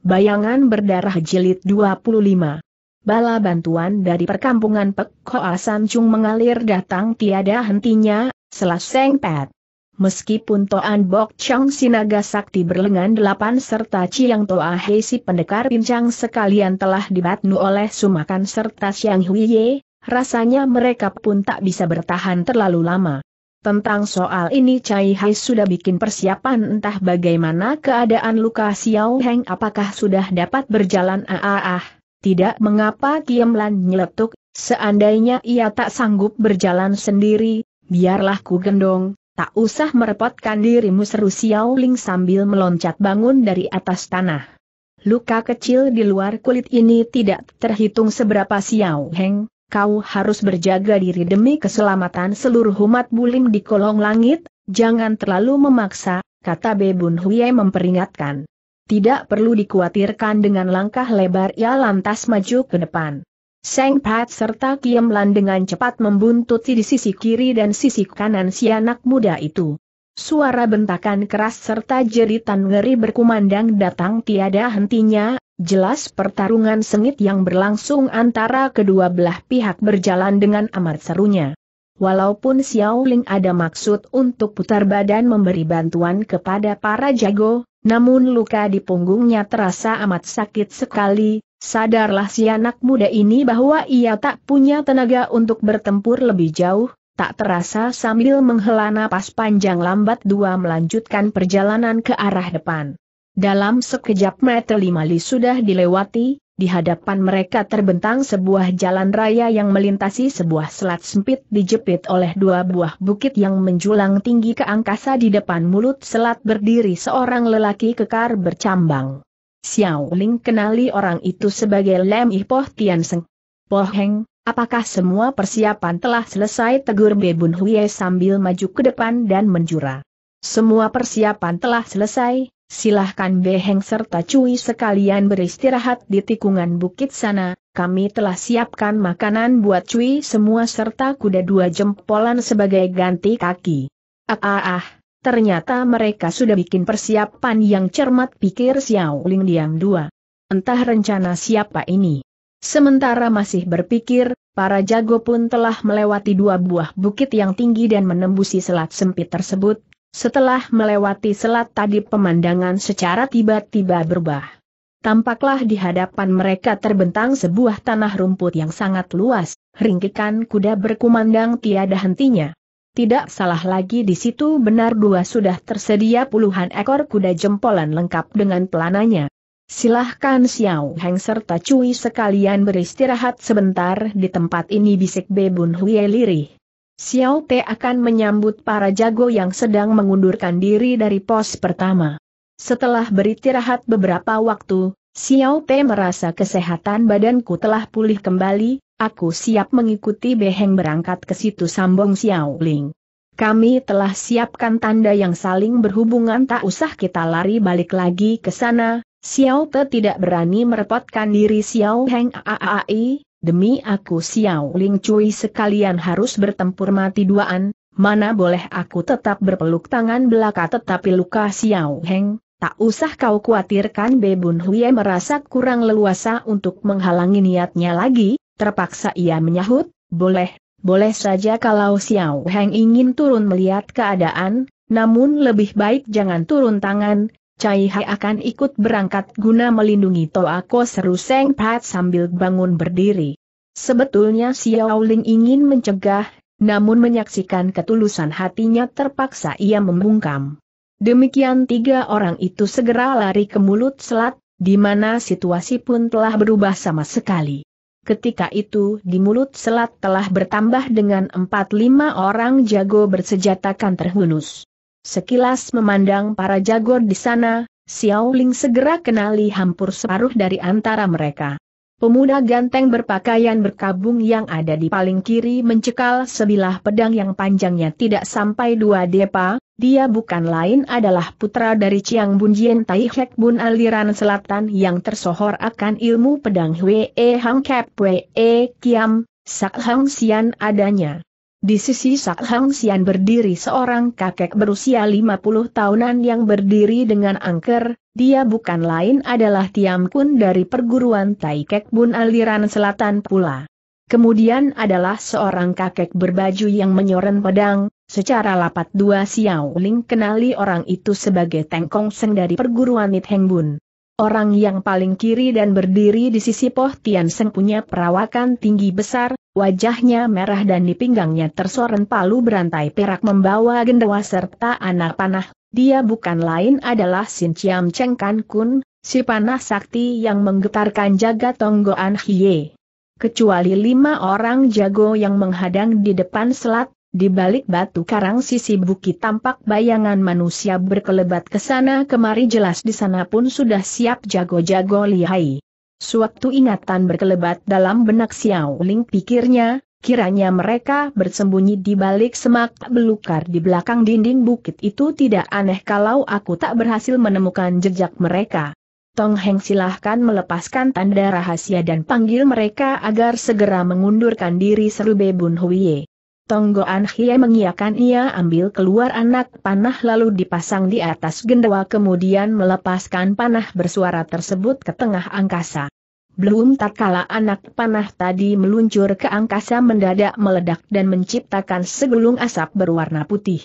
Bayangan berdarah jilid 25. Bala bantuan dari perkampungan Pek Hoa Samcung mengalir datang tiada hentinya, selaseng pet. Meskipun Toan Bok Chong Sinaga Sakti berlengan delapan serta Chiang Toa He si pendekar pincang sekalian telah dibatnu oleh Sumakan serta Siang Huiye, rasanya mereka pun tak bisa bertahan terlalu lama. Tentang soal ini Cai Hai sudah bikin persiapan entah bagaimana keadaan luka Xiao Heng apakah sudah dapat berjalan ah ah. Tidak mengapa Kiem Lan nyeletuk, seandainya ia tak sanggup berjalan sendiri, biarlah ku gendong, tak usah merepotkan dirimu seru Xiao Ling sambil meloncat bangun dari atas tanah. Luka kecil di luar kulit ini tidak terhitung seberapa Xiao Heng, kau harus berjaga diri demi keselamatan seluruh umat bulim di kolong langit, jangan terlalu memaksa, kata Bebun Huye memperingatkan. Tidak perlu dikhawatirkan dengan langkah lebar ia lantas maju ke depan. Seng Pat serta Kiem Lan dengan cepat membuntuti di sisi kiri dan sisi kanan si anak muda itu. Suara bentakan keras serta jeritan ngeri berkumandang datang tiada hentinya, Jelas pertarungan sengit yang berlangsung antara kedua belah pihak berjalan dengan amat serunya. Walaupun Xiao Ling ada maksud untuk putar badan memberi bantuan kepada para jago, namun luka di punggungnya terasa amat sakit sekali, sadarlah si anak muda ini bahwa ia tak punya tenaga untuk bertempur lebih jauh, tak terasa sambil menghela napas panjang lambat dua melanjutkan perjalanan ke arah depan. Dalam sekejap mata lima li sudah dilewati, di hadapan mereka terbentang sebuah jalan raya yang melintasi sebuah selat sempit dijepit oleh dua buah bukit yang menjulang tinggi ke angkasa di depan mulut selat berdiri seorang lelaki kekar bercambang. Xiao Ling kenali orang itu sebagai Lem Ipoh Tian Seng. Poh Heng, apakah semua persiapan telah selesai tegur Bebun Huye sambil maju ke depan dan menjura. Semua persiapan telah selesai, silahkan Beheng serta cuy sekalian beristirahat di tikungan bukit sana, kami telah siapkan makanan buat cuy semua serta kuda dua jempolan sebagai ganti kaki. Ah ah ah, ternyata mereka sudah bikin persiapan yang cermat pikir Xiao Ling diam dua. Entah rencana siapa ini. Sementara masih berpikir, para jago pun telah melewati dua buah bukit yang tinggi dan menembusi selat sempit tersebut, setelah melewati selat tadi pemandangan secara tiba-tiba berubah. Tampaklah di hadapan mereka terbentang sebuah tanah rumput yang sangat luas, ringkikan kuda berkumandang tiada hentinya. Tidak salah lagi di situ benar dua sudah tersedia puluhan ekor kuda jempolan lengkap dengan pelananya. Silahkan Xiao Heng serta Cui sekalian beristirahat sebentar di tempat ini bisik Bebun Huieliri. lirih. Xiao Te akan menyambut para jago yang sedang mengundurkan diri dari pos pertama. Setelah beristirahat beberapa waktu, Xiao Te merasa kesehatan badanku telah pulih kembali, aku siap mengikuti Beheng berangkat ke situ Sambung Xiao Ling. Kami telah siapkan tanda yang saling berhubungan tak usah kita lari balik lagi ke sana, Xiao Te tidak berani merepotkan diri Xiao Heng Aai, demi aku Xiao Ling Cui sekalian harus bertempur mati duaan, mana boleh aku tetap berpeluk tangan belaka tetapi luka Xiao Heng, tak usah kau khawatirkan Bebun Huye merasa kurang leluasa untuk menghalangi niatnya lagi, terpaksa ia menyahut, boleh, boleh saja kalau Xiao Heng ingin turun melihat keadaan, namun lebih baik jangan turun tangan, Cai Hai akan ikut berangkat guna melindungi Toako seru Seng Pat sambil bangun berdiri. Sebetulnya Xiao Ling ingin mencegah, namun menyaksikan ketulusan hatinya terpaksa ia membungkam. Demikian tiga orang itu segera lari ke mulut selat, di mana situasi pun telah berubah sama sekali. Ketika itu di mulut selat telah bertambah dengan empat lima orang jago bersejatakan terhunus. Sekilas memandang para jago di sana, Xiao Ling segera kenali hampir separuh dari antara mereka. Pemuda ganteng berpakaian berkabung yang ada di paling kiri mencekal sebilah pedang yang panjangnya tidak sampai dua depa, dia bukan lain adalah putra dari Chiang Bunjian Tai Hek Bun aliran selatan yang tersohor akan ilmu pedang Hwee Hang Kep Wee Kiam, Sak Hang Sian adanya. Di sisi Sak Hang Sian berdiri seorang kakek berusia 50 tahunan yang berdiri dengan angker, dia bukan lain adalah Tiam Kun dari perguruan Tai Kek Bun aliran selatan pula. Kemudian adalah seorang kakek berbaju yang menyoren pedang, secara lapat dua Xiao Ling kenali orang itu sebagai Teng Kong Seng dari perguruan Nit Heng Bun. Orang yang paling kiri dan berdiri di sisi Poh Tian Seng punya perawakan tinggi besar, Wajahnya merah dan di pinggangnya tersoren palu berantai perak membawa gendewa serta anak panah. Dia bukan lain adalah Sin Chiam Cheng Kan Kun, si panah sakti yang menggetarkan jaga Tonggoan Hiye. Kecuali lima orang jago yang menghadang di depan selat, di balik batu karang sisi bukit tampak bayangan manusia berkelebat ke sana kemari jelas di sana pun sudah siap jago-jago lihai. Suatu ingatan berkelebat dalam benak Xiao Ling pikirnya, Kiranya mereka bersembunyi di balik semak belukar di belakang dinding bukit itu tidak aneh kalau aku tak berhasil menemukan jejak mereka. Tong Heng silahkan melepaskan tanda rahasia dan panggil mereka agar segera mengundurkan diri seru Bebun Huiye. Tonggoan Hie mengiakan ia ambil keluar anak panah lalu dipasang di atas gendawa kemudian melepaskan panah bersuara tersebut ke tengah angkasa. Belum tak tatkala anak panah tadi meluncur ke angkasa mendadak meledak dan menciptakan segelung asap berwarna putih.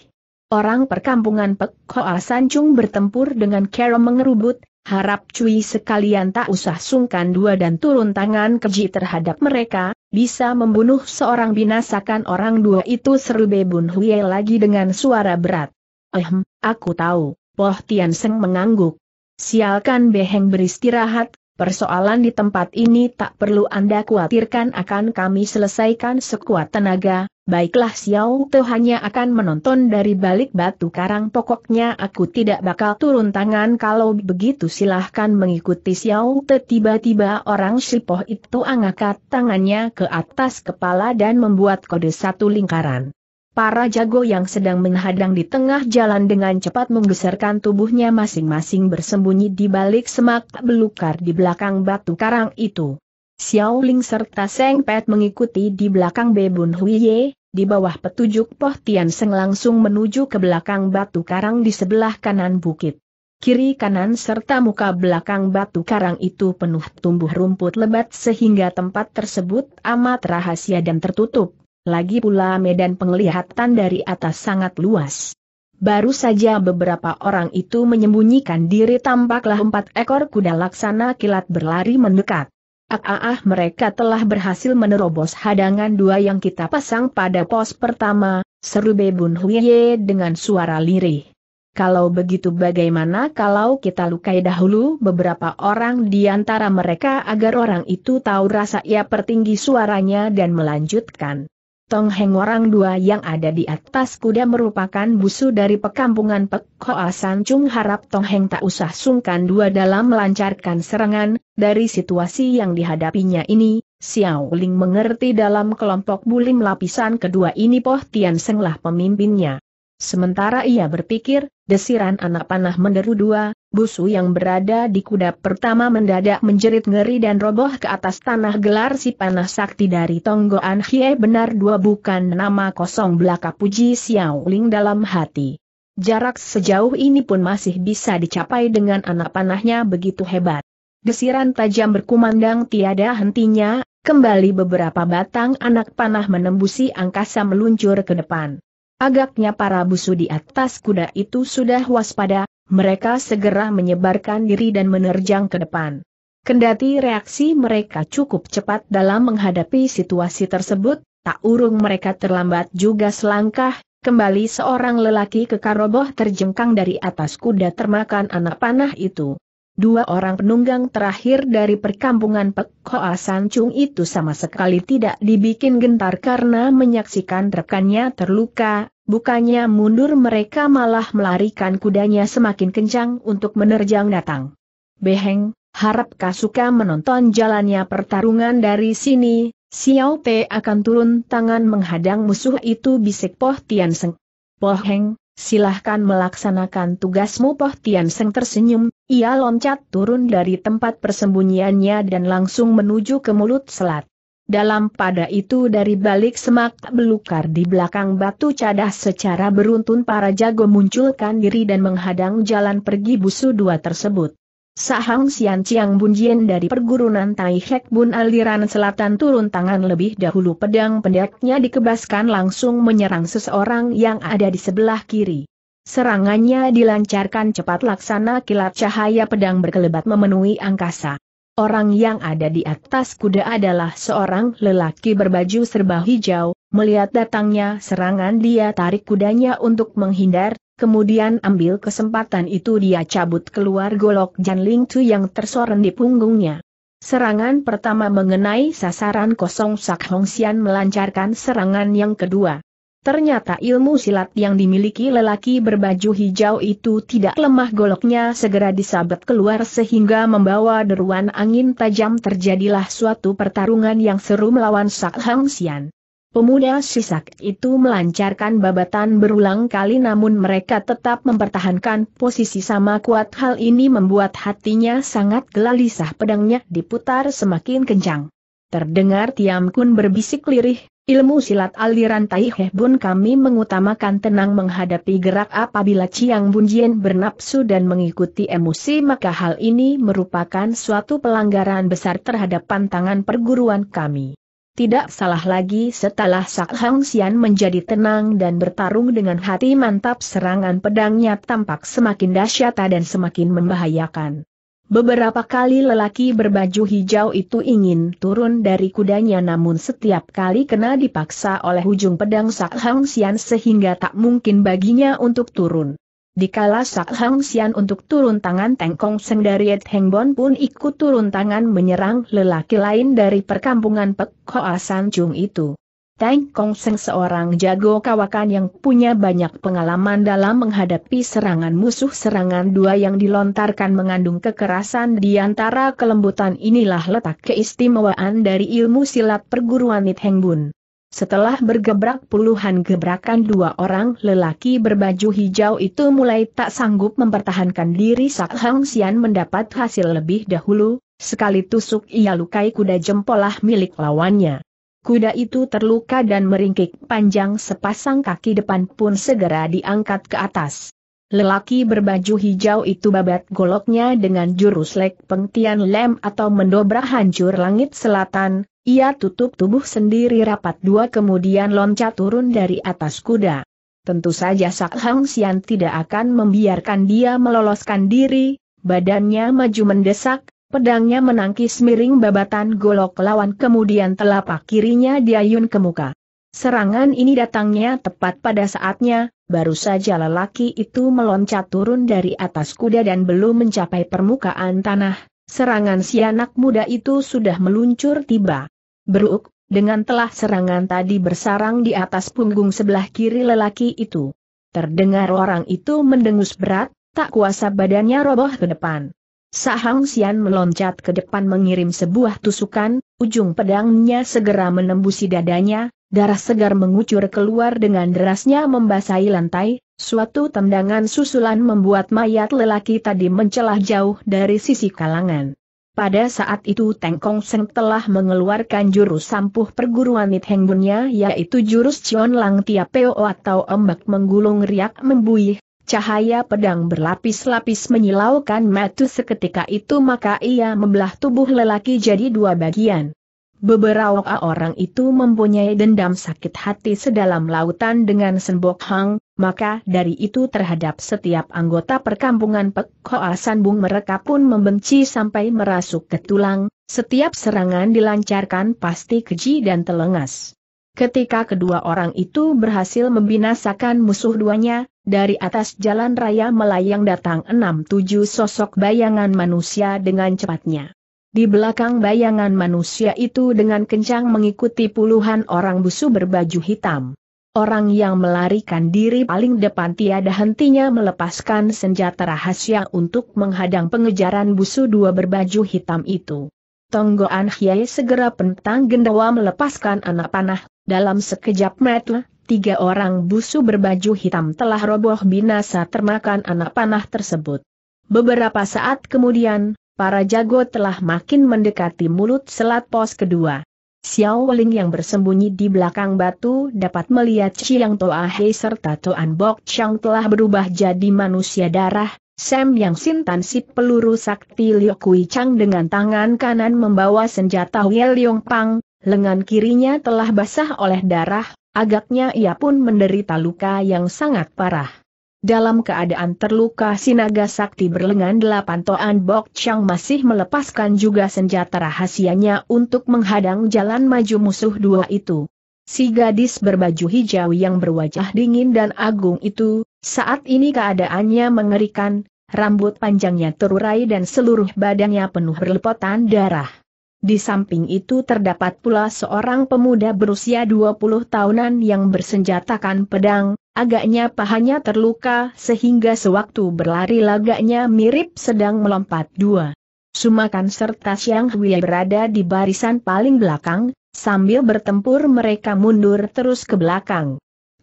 Orang perkampungan Pek Hoa Sancung bertempur dengan Kero mengerubut, Harap cuy sekalian tak usah sungkan dua dan turun tangan keji terhadap mereka, bisa membunuh seorang binasakan orang dua itu seru Bebun Huye lagi dengan suara berat. Ehm, aku tahu, Poh Tian Seng mengangguk. Sialkan Beheng beristirahat, Persoalan di tempat ini tak perlu Anda khawatirkan akan kami selesaikan sekuat tenaga, baiklah Xiao Te hanya akan menonton dari balik batu karang pokoknya aku tidak bakal turun tangan kalau begitu silahkan mengikuti Xiao Te tiba-tiba orang Sipoh itu angkat tangannya ke atas kepala dan membuat kode satu lingkaran para jago yang sedang menghadang di tengah jalan dengan cepat menggeserkan tubuhnya masing-masing bersembunyi di balik semak belukar di belakang batu karang itu. Xiao Ling serta Seng Pet mengikuti di belakang Bebun Huiye, di bawah petunjuk Poh Tian Seng langsung menuju ke belakang batu karang di sebelah kanan bukit. Kiri kanan serta muka belakang batu karang itu penuh tumbuh rumput lebat sehingga tempat tersebut amat rahasia dan tertutup lagi pula medan penglihatan dari atas sangat luas. Baru saja beberapa orang itu menyembunyikan diri tampaklah empat ekor kuda laksana kilat berlari mendekat. Ah, ah, ah mereka telah berhasil menerobos hadangan dua yang kita pasang pada pos pertama, seru Bebun Huiye dengan suara lirih. Kalau begitu bagaimana kalau kita lukai dahulu beberapa orang di antara mereka agar orang itu tahu rasa ia pertinggi suaranya dan melanjutkan. Tong Heng orang dua yang ada di atas kuda merupakan busu dari pekampungan Pek Hoa San Chung harap Tong Heng tak usah sungkan dua dalam melancarkan serangan, dari situasi yang dihadapinya ini, Xiao Ling mengerti dalam kelompok bulim lapisan kedua ini Poh Tian Senglah pemimpinnya. Sementara ia berpikir, desiran anak panah menderu dua, busu yang berada di kuda pertama mendadak menjerit ngeri dan roboh ke atas tanah gelar si panah sakti dari Tonggoan Hie benar dua bukan nama kosong belaka puji Xiao Ling dalam hati. Jarak sejauh ini pun masih bisa dicapai dengan anak panahnya begitu hebat. Desiran tajam berkumandang tiada hentinya, kembali beberapa batang anak panah menembusi angkasa meluncur ke depan. Agaknya para busu di atas kuda itu sudah waspada, mereka segera menyebarkan diri dan menerjang ke depan. Kendati reaksi mereka cukup cepat dalam menghadapi situasi tersebut, tak urung mereka terlambat juga selangkah, kembali seorang lelaki kekaroboh terjengkang dari atas kuda termakan anak panah itu. Dua orang penunggang terakhir dari perkampungan Pek Hoa Sancung itu sama sekali tidak dibikin gentar karena menyaksikan rekannya terluka, bukannya mundur mereka malah melarikan kudanya semakin kencang untuk menerjang datang. Beheng, harap Kasuka menonton jalannya pertarungan dari sini, Xiao Te akan turun tangan menghadang musuh itu bisik Poh Tian Seng. Poh Heng, Silahkan melaksanakan tugasmu Poh Tian Seng tersenyum, ia loncat turun dari tempat persembunyiannya dan langsung menuju ke mulut selat. Dalam pada itu dari balik semak belukar di belakang batu cadah secara beruntun para jago munculkan diri dan menghadang jalan pergi busu dua tersebut. Sahang Sian Chiang Bunjien dari perguruan Tai Hek Bun aliran selatan turun tangan lebih dahulu pedang pendeknya dikebaskan langsung menyerang seseorang yang ada di sebelah kiri. Serangannya dilancarkan cepat laksana kilat cahaya pedang berkelebat memenuhi angkasa. Orang yang ada di atas kuda adalah seorang lelaki berbaju serba hijau, melihat datangnya serangan dia tarik kudanya untuk menghindar, Kemudian ambil kesempatan itu dia cabut keluar golok Jan Ling Tu yang tersoren di punggungnya. Serangan pertama mengenai sasaran kosong Sak Hong Xian melancarkan serangan yang kedua. Ternyata ilmu silat yang dimiliki lelaki berbaju hijau itu tidak lemah goloknya segera disabet keluar sehingga membawa deruan angin tajam terjadilah suatu pertarungan yang seru melawan Sak Hong Xian. Pemuda sisak itu melancarkan babatan berulang kali namun mereka tetap mempertahankan posisi sama kuat hal ini membuat hatinya sangat gelisah pedangnya diputar semakin kencang. Terdengar Tiam Kun berbisik lirih, ilmu silat aliran Tai Heh Bun kami mengutamakan tenang menghadapi gerak apabila Chiang Bun Jien bernapsu dan mengikuti emosi maka hal ini merupakan suatu pelanggaran besar terhadap pantangan perguruan kami. Tidak salah lagi setelah Sak Hang Sian menjadi tenang dan bertarung dengan hati mantap serangan pedangnya tampak semakin dahsyat dan semakin membahayakan. Beberapa kali lelaki berbaju hijau itu ingin turun dari kudanya namun setiap kali kena dipaksa oleh ujung pedang Sak Hang Sian sehingga tak mungkin baginya untuk turun. Dikala Sak Hang Sian untuk turun tangan Tengkong Seng dari Heng Bon pun ikut turun tangan menyerang lelaki lain dari perkampungan Pek Koa San Chung itu. Teng Kong Seng seorang jago kawakan yang punya banyak pengalaman dalam menghadapi serangan musuh serangan dua yang dilontarkan mengandung kekerasan di antara kelembutan inilah letak keistimewaan dari ilmu silat perguruan Nit Heng Bun. Setelah bergebrak puluhan gebrakan dua orang lelaki berbaju hijau itu mulai tak sanggup mempertahankan diri Sak Hang Xian mendapat hasil lebih dahulu, sekali tusuk ia lukai kuda jempolah milik lawannya. Kuda itu terluka dan meringkik panjang sepasang kaki depan pun segera diangkat ke atas. Lelaki berbaju hijau itu babat goloknya dengan jurus lek pengtian lem atau mendobrak hancur langit selatan, ia tutup tubuh sendiri rapat dua kemudian loncat turun dari atas kuda. Tentu saja Sak Hang Sian tidak akan membiarkan dia meloloskan diri, badannya maju mendesak, pedangnya menangkis miring babatan golok lawan kemudian telapak kirinya diayun ke muka. Serangan ini datangnya tepat pada saatnya, baru saja lelaki itu meloncat turun dari atas kuda dan belum mencapai permukaan tanah, serangan si anak muda itu sudah meluncur tiba. Beruk, dengan telah serangan tadi bersarang di atas punggung sebelah kiri lelaki itu. Terdengar orang itu mendengus berat, tak kuasa badannya roboh ke depan. Sahang Sian meloncat ke depan mengirim sebuah tusukan, ujung pedangnya segera menembusi dadanya, darah segar mengucur keluar dengan derasnya membasahi lantai, suatu tendangan susulan membuat mayat lelaki tadi mencelah jauh dari sisi kalangan. Pada saat itu Teng Kong Seng telah mengeluarkan jurus sampuh perguruan Bunnya yaitu jurus Cion Lang Tia Peo atau ombak menggulung riak membuih. Cahaya pedang berlapis-lapis menyilaukan matu seketika itu maka ia membelah tubuh lelaki jadi dua bagian. Beberapa orang itu mempunyai dendam sakit hati sedalam lautan dengan sembok Hang, maka dari itu terhadap setiap anggota perkampungan Pek Hoa Sanbung mereka pun membenci sampai merasuk ke tulang, setiap serangan dilancarkan pasti keji dan telengas. Ketika kedua orang itu berhasil membinasakan musuh duanya, dari atas jalan raya melayang datang enam tujuh sosok bayangan manusia dengan cepatnya. Di belakang bayangan manusia itu dengan kencang mengikuti puluhan orang busu berbaju hitam. Orang yang melarikan diri paling depan tiada hentinya melepaskan senjata rahasia untuk menghadang pengejaran busu dua berbaju hitam itu. Tonggoan Hiai segera pentang gendawa melepaskan anak panah, dalam sekejap mata, tiga orang busu berbaju hitam telah roboh binasa termakan anak panah tersebut. Beberapa saat kemudian, para jago telah makin mendekati mulut selat pos kedua. Xiao Ling yang bersembunyi di belakang batu dapat melihat Chiang Toa Hei serta Toan Bok Chang telah berubah jadi manusia darah, Sam Yang Sintan si peluru sakti Liu Kui Chang dengan tangan kanan membawa senjata Hye Leong Pang, lengan kirinya telah basah oleh darah, agaknya ia pun menderita luka yang sangat parah. Dalam keadaan terluka Sinaga Sakti berlengan delapan toan Bok Chang masih melepaskan juga senjata rahasianya untuk menghadang jalan maju musuh dua itu. Si gadis berbaju hijau yang berwajah dingin dan agung itu, saat ini keadaannya mengerikan, rambut panjangnya terurai dan seluruh badannya penuh berlepotan darah. Di samping itu terdapat pula seorang pemuda berusia 20 tahunan yang bersenjatakan pedang, Agaknya pahanya terluka sehingga sewaktu berlari lagaknya mirip sedang melompat dua. Sumakan serta Siang Hui berada di barisan paling belakang, sambil bertempur mereka mundur terus ke belakang.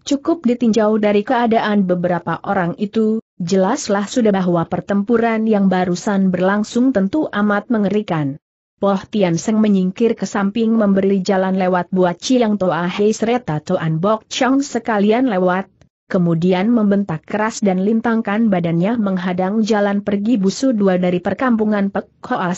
Cukup ditinjau dari keadaan beberapa orang itu, jelaslah sudah bahwa pertempuran yang barusan berlangsung tentu amat mengerikan. Poh Tian Seng menyingkir ke samping memberi jalan lewat buat Chiang Toa Hei serta Toan Bok Chong sekalian lewat, kemudian membentak keras dan lintangkan badannya menghadang jalan pergi busu dua dari perkampungan Pek Hoa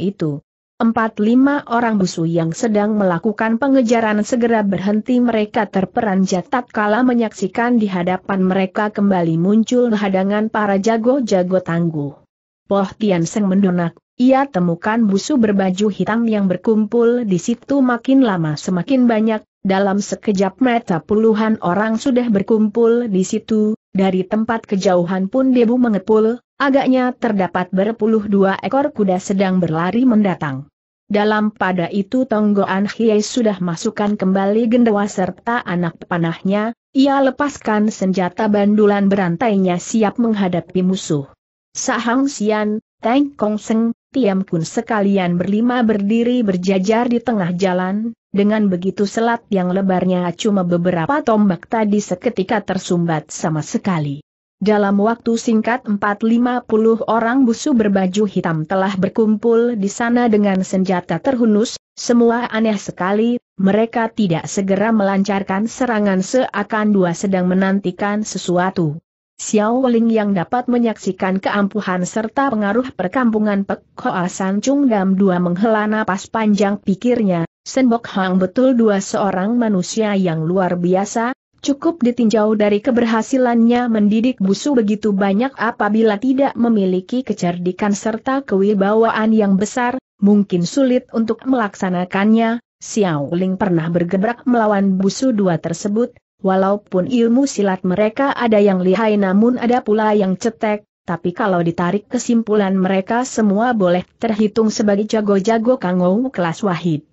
itu. Empat lima orang busu yang sedang melakukan pengejaran segera berhenti mereka terperanjat tatkala menyaksikan di hadapan mereka kembali muncul hadangan para jago-jago tangguh. Poh Tian Seng mendonak, ia temukan busu berbaju hitam yang berkumpul di situ makin lama semakin banyak, dalam sekejap mata puluhan orang sudah berkumpul di situ, dari tempat kejauhan pun debu mengepul, agaknya terdapat berpuluh dua ekor kuda sedang berlari mendatang. Dalam pada itu Tonggoan Hiei sudah masukkan kembali gendewa serta anak panahnya, ia lepaskan senjata bandulan berantainya siap menghadapi musuh. Sahang Sian, Teng Kong Seng, Tiam Kun sekalian berlima berdiri berjajar di tengah jalan, dengan begitu selat yang lebarnya cuma beberapa tombak tadi seketika tersumbat sama sekali. Dalam waktu singkat 450 orang busu berbaju hitam telah berkumpul di sana dengan senjata terhunus, semua aneh sekali, mereka tidak segera melancarkan serangan seakan dua sedang menantikan sesuatu. Xiao Ling yang dapat menyaksikan keampuhan serta pengaruh perkampungan Pek Hoa San Chung Gam Dua menghela napas panjang pikirnya, Senbok Hang betul dua seorang manusia yang luar biasa, cukup ditinjau dari keberhasilannya mendidik busu begitu banyak apabila tidak memiliki kecerdikan serta kewibawaan yang besar, mungkin sulit untuk melaksanakannya, Xiao Ling pernah bergebrak melawan busu dua tersebut, Walaupun ilmu silat mereka ada yang lihai namun ada pula yang cetek, tapi kalau ditarik kesimpulan mereka semua boleh terhitung sebagai jago-jago kangou kelas wahid.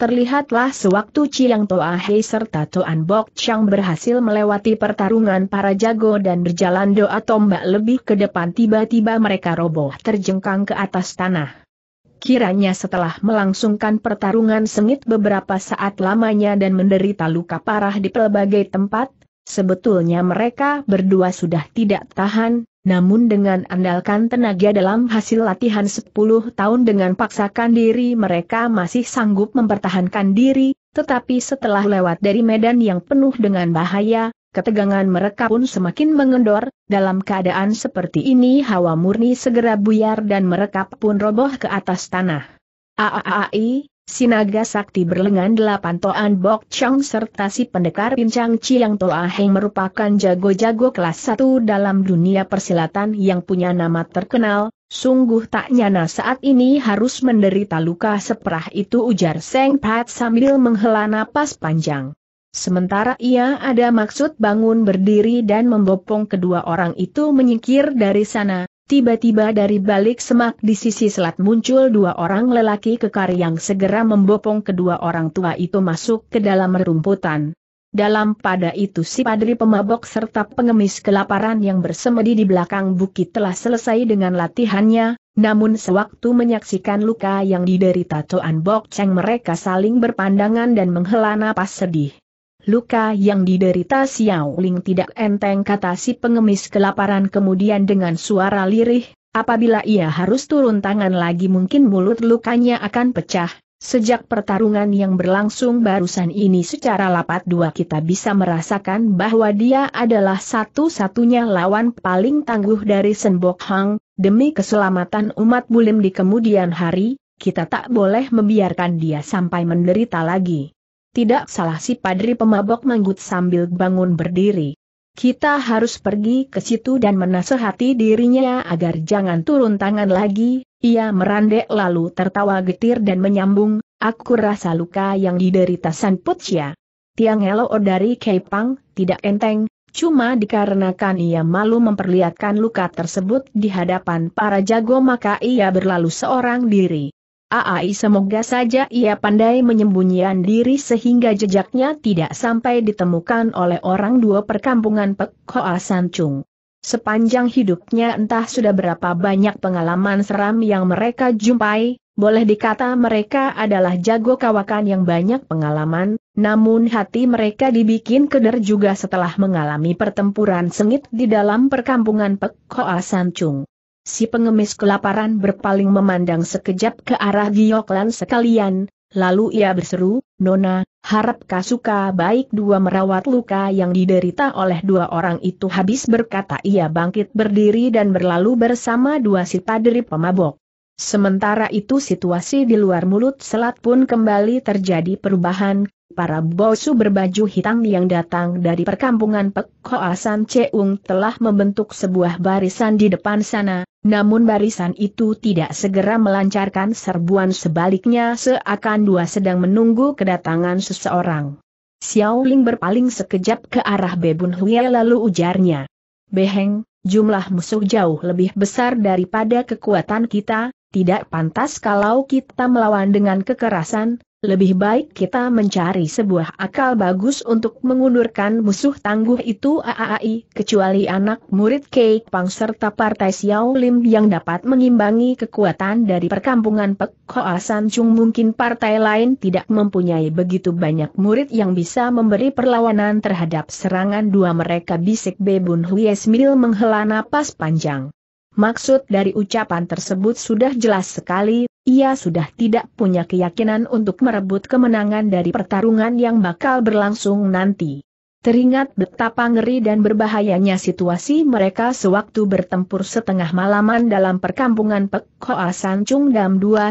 Terlihatlah sewaktu Chiang Toa Hei serta Toan Bok Chang berhasil melewati pertarungan para jago dan berjalan doa tombak lebih ke depan tiba-tiba mereka roboh terjengkang ke atas tanah. Kiranya setelah melangsungkan pertarungan sengit beberapa saat lamanya dan menderita luka parah di pelbagai tempat, sebetulnya mereka berdua sudah tidak tahan, namun dengan andalkan tenaga dalam hasil latihan 10 tahun dengan paksakan diri mereka masih sanggup mempertahankan diri, tetapi setelah lewat dari medan yang penuh dengan bahaya, ketegangan mereka pun semakin mengendor, dalam keadaan seperti ini hawa murni segera buyar dan mereka pun roboh ke atas tanah. Aaai, Sinaga Sakti berlengan delapan Toan Bok Chang serta si pendekar pincang Chiang Toa Heng merupakan jago-jago kelas satu dalam dunia persilatan yang punya nama terkenal, sungguh tak nyana saat ini harus menderita luka seperah itu ujar Seng Pat sambil menghela napas panjang. Sementara ia ada maksud bangun berdiri dan membopong kedua orang itu menyingkir dari sana, tiba-tiba dari balik semak di sisi selat muncul dua orang lelaki kekar yang segera membopong kedua orang tua itu masuk ke dalam rumputan. Dalam pada itu si padri pemabok serta pengemis kelaparan yang bersemedi di belakang bukit telah selesai dengan latihannya, namun sewaktu menyaksikan luka yang diderita Toan Bok Cheng mereka saling berpandangan dan menghela napas sedih. Luka yang diderita Xiao Ling tidak enteng kata si pengemis kelaparan kemudian dengan suara lirih, apabila ia harus turun tangan lagi mungkin mulut lukanya akan pecah. Sejak pertarungan yang berlangsung barusan ini secara lapat dua kita bisa merasakan bahwa dia adalah satu-satunya lawan paling tangguh dari Senbok Hang, demi keselamatan umat bulim di kemudian hari, kita tak boleh membiarkan dia sampai menderita lagi. Tidak salah si padri pemabok manggut sambil bangun berdiri. Kita harus pergi ke situ dan menasehati dirinya agar jangan turun tangan lagi, ia merandek lalu tertawa getir dan menyambung, aku rasa luka yang diderita San Putia. Tiang Elo dari Kepang tidak enteng, cuma dikarenakan ia malu memperlihatkan luka tersebut di hadapan para jago maka ia berlalu seorang diri. Aai semoga saja ia pandai menyembunyian diri sehingga jejaknya tidak sampai ditemukan oleh orang dua perkampungan Pek Hoa Sancung. Sepanjang hidupnya entah sudah berapa banyak pengalaman seram yang mereka jumpai, boleh dikata mereka adalah jago kawakan yang banyak pengalaman, namun hati mereka dibikin keder juga setelah mengalami pertempuran sengit di dalam perkampungan Pek Hoa Sancung. Si pengemis kelaparan berpaling memandang sekejap ke arah Gioklan sekalian, lalu ia berseru, Nona, kau suka baik dua merawat luka yang diderita oleh dua orang itu habis berkata ia bangkit berdiri dan berlalu bersama dua si padri pemabok. Sementara itu situasi di luar mulut selat pun kembali terjadi perubahan, para bosu berbaju hitam yang datang dari perkampungan Pek Ceung telah membentuk sebuah barisan di depan sana, namun barisan itu tidak segera melancarkan serbuan sebaliknya seakan dua sedang menunggu kedatangan seseorang. Xiao Ling berpaling sekejap ke arah Bebun Hui lalu ujarnya. Beheng, jumlah musuh jauh lebih besar daripada kekuatan kita, tidak pantas kalau kita melawan dengan kekerasan, lebih baik kita mencari sebuah akal bagus untuk mengundurkan musuh tangguh itu AAI, kecuali anak murid Kek Pang serta Partai Xiao Lim yang dapat mengimbangi kekuatan dari perkampungan Pek Hoa San Chung mungkin partai lain tidak mempunyai begitu banyak murid yang bisa memberi perlawanan terhadap serangan dua mereka bisik Bebun Hui Esmil menghela napas panjang. Maksud dari ucapan tersebut sudah jelas sekali, ia sudah tidak punya keyakinan untuk merebut kemenangan dari pertarungan yang bakal berlangsung nanti. Teringat betapa ngeri dan berbahayanya situasi mereka sewaktu bertempur setengah malaman dalam perkampungan pekko asancung Sancung Dam Dua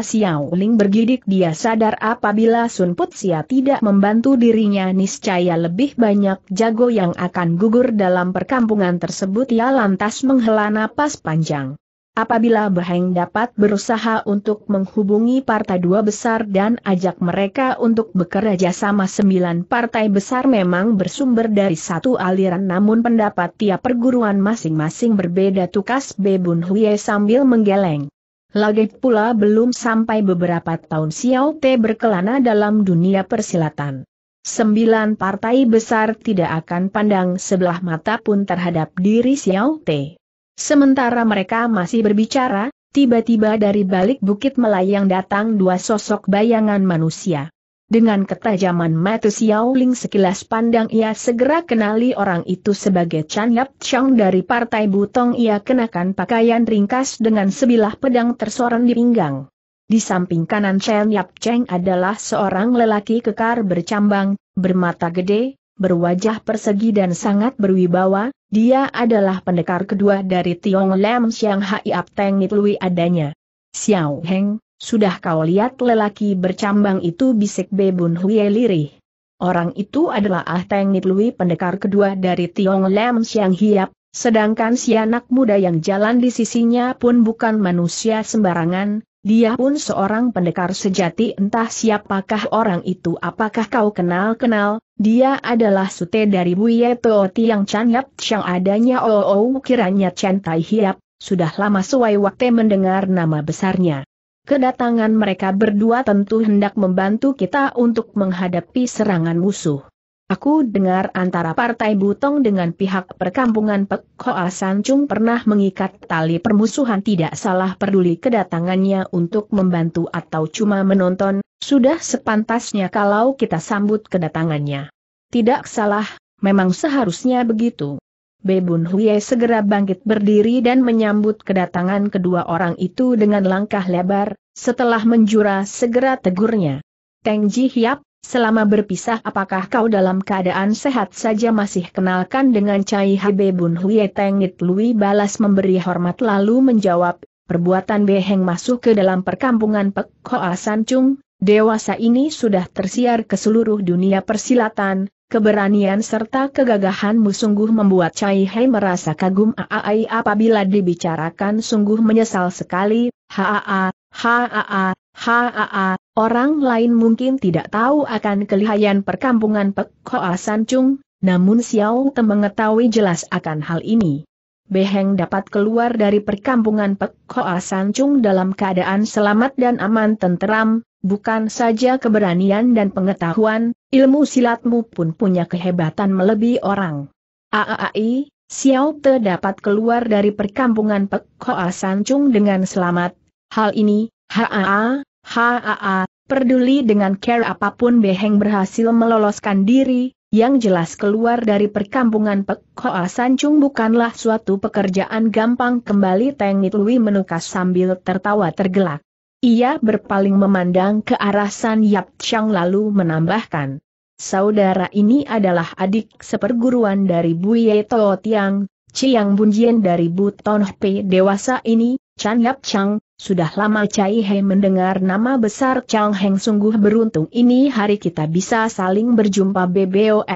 ling bergidik dia sadar apabila Sun Put Sia tidak membantu dirinya niscaya lebih banyak jago yang akan gugur dalam perkampungan tersebut ia lantas menghela napas panjang. Apabila Beheng dapat berusaha untuk menghubungi partai dua besar dan ajak mereka untuk bekerja sama sembilan partai besar memang bersumber dari satu aliran namun pendapat tiap perguruan masing-masing berbeda tukas Bebun Huye sambil menggeleng. Lagi pula belum sampai beberapa tahun Xiao Te berkelana dalam dunia persilatan. Sembilan partai besar tidak akan pandang sebelah mata pun terhadap diri Xiao Te. Sementara mereka masih berbicara, tiba-tiba dari balik bukit melayang datang dua sosok bayangan manusia. Dengan ketajaman mata Xiao Ling sekilas pandang ia segera kenali orang itu sebagai Chan Yap Chang dari Partai Butong ia kenakan pakaian ringkas dengan sebilah pedang tersorong di pinggang. Di samping kanan Chan Yap Cheng adalah seorang lelaki kekar bercambang, bermata gede, berwajah persegi dan sangat berwibawa, dia adalah pendekar kedua dari Tiong Lam Siang Hai Apteng Nitlui adanya. Xiao Heng, sudah kau lihat lelaki bercambang itu bisik Bebun Huye lirih. Orang itu adalah Ah Teng Nitlui pendekar kedua dari Tiong Lam Siang Hiap, sedangkan si anak muda yang jalan di sisinya pun bukan manusia sembarangan, dia pun seorang pendekar sejati entah siapakah orang itu apakah kau kenal-kenal, dia adalah sute dari Buye Tooti yang Chan Yap Chang adanya oh, oh kiranya Chan Tai Hiap, sudah lama suai waktu mendengar nama besarnya. Kedatangan mereka berdua tentu hendak membantu kita untuk menghadapi serangan musuh. Aku dengar antara Partai Butong dengan pihak perkampungan Pek Hoa Sancung pernah mengikat tali permusuhan tidak salah peduli kedatangannya untuk membantu atau cuma menonton, sudah sepantasnya kalau kita sambut kedatangannya. Tidak salah, memang seharusnya begitu. Bebun Huye segera bangkit berdiri dan menyambut kedatangan kedua orang itu dengan langkah lebar, setelah menjura segera tegurnya. Teng Ji Hiap, Selama berpisah apakah kau dalam keadaan sehat saja masih kenalkan dengan Cai Hebe Bun Huye Tengit Lui balas memberi hormat lalu menjawab, perbuatan Beheng masuk ke dalam perkampungan Pek Hoa Chung, dewasa ini sudah tersiar ke seluruh dunia persilatan, keberanian serta kegagahanmu sungguh membuat Cai Hei merasa kagum aai apabila dibicarakan sungguh menyesal sekali, haa, haa, haa, haa, Orang lain mungkin tidak tahu akan kelihayan perkampungan Pek Sancung, San Chung, namun Xiao Te mengetahui jelas akan hal ini. Beheng dapat keluar dari perkampungan Pek Sancung San Chung dalam keadaan selamat dan aman tenteram, bukan saja keberanian dan pengetahuan, ilmu silatmu pun punya kehebatan melebihi orang. Aai, Xiao Te dapat keluar dari perkampungan Pek Sancung San Chung dengan selamat. Hal ini, haa, Haa, peduli dengan care apapun Beheng berhasil meloloskan diri, yang jelas keluar dari perkampungan Pekhoa Sancung bukanlah suatu pekerjaan gampang kembali Teng Lui menukas sambil tertawa tergelak. Ia berpaling memandang ke arah San Yap Chang lalu menambahkan. Saudara ini adalah adik seperguruan dari Buye Ye Tiang, Chiang Bunjien dari Buton Pe dewasa ini, Chan Yap Chang, sudah lama Cai He mendengar nama besar Chang Heng sungguh beruntung ini hari kita bisa saling berjumpa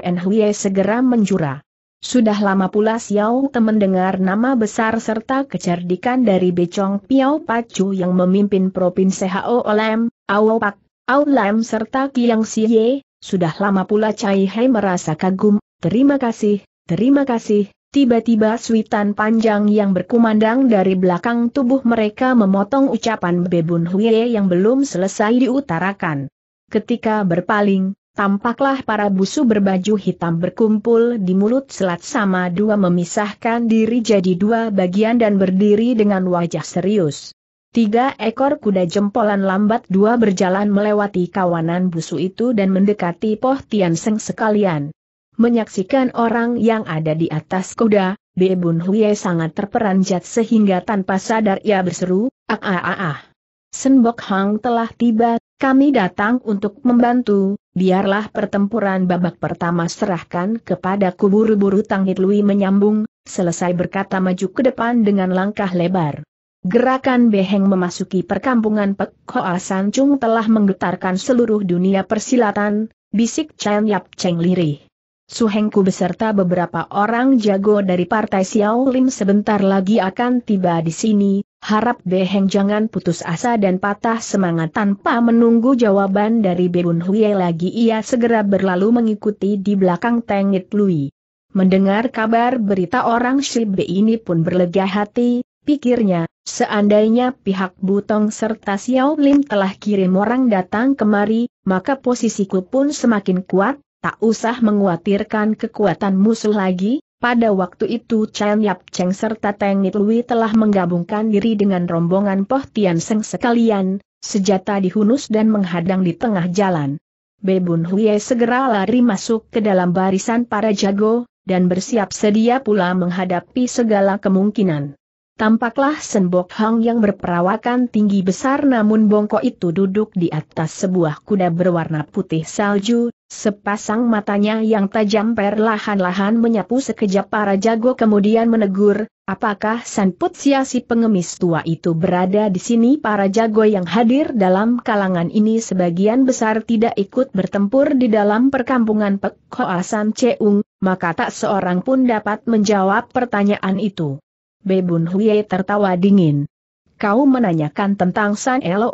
En Huye segera menjura. Sudah lama pula Xiao Te mendengar nama besar serta kecerdikan dari Becong Piao Pacu yang memimpin Provinsi Hao Pak, Awopak, Aulem serta Kiang Siye, sudah lama pula Cai He merasa kagum, terima kasih, terima kasih, Tiba-tiba suitan panjang yang berkumandang dari belakang tubuh mereka memotong ucapan Bebun Huye yang belum selesai diutarakan. Ketika berpaling, tampaklah para busu berbaju hitam berkumpul di mulut selat sama dua memisahkan diri jadi dua bagian dan berdiri dengan wajah serius. Tiga ekor kuda jempolan lambat dua berjalan melewati kawanan busu itu dan mendekati Poh Tian Seng sekalian. Menyaksikan orang yang ada di atas kuda, Bebun Huye sangat terperanjat sehingga tanpa sadar ia berseru, ah ah ah ah. Senbok Hang telah tiba, kami datang untuk membantu, biarlah pertempuran babak pertama serahkan kepada kubur buru Tangit Lui menyambung, selesai berkata maju ke depan dengan langkah lebar. Gerakan Beheng memasuki perkampungan Pek Hoa San Chung telah menggetarkan seluruh dunia persilatan, bisik Chan Yap Cheng lirih. Suhengku beserta beberapa orang jago dari partai Xiao Lim sebentar lagi akan tiba di sini, harap Beheng jangan putus asa dan patah semangat tanpa menunggu jawaban dari Beun Huye lagi ia segera berlalu mengikuti di belakang Tengit Lui. Mendengar kabar berita orang Shibe ini pun berlega hati, pikirnya, seandainya pihak Butong serta Xiao Lim telah kirim orang datang kemari, maka posisiku pun semakin kuat, tak usah menguatirkan kekuatan musuh lagi, pada waktu itu Chen Yap Cheng serta Teng Lui telah menggabungkan diri dengan rombongan Poh Tian Seng sekalian, sejata dihunus dan menghadang di tengah jalan. Bebun Huye segera lari masuk ke dalam barisan para jago, dan bersiap sedia pula menghadapi segala kemungkinan. Tampaklah Senbok Hang yang berperawakan tinggi besar namun bongkok itu duduk di atas sebuah kuda berwarna putih salju, sepasang matanya yang tajam perlahan-lahan menyapu sekejap para jago kemudian menegur, apakah Sanput siasi pengemis tua itu berada di sini para jago yang hadir dalam kalangan ini sebagian besar tidak ikut bertempur di dalam perkampungan Pek Hoa San Cheung, maka tak seorang pun dapat menjawab pertanyaan itu. Bebun Huye tertawa dingin. Kau menanyakan tentang San Elo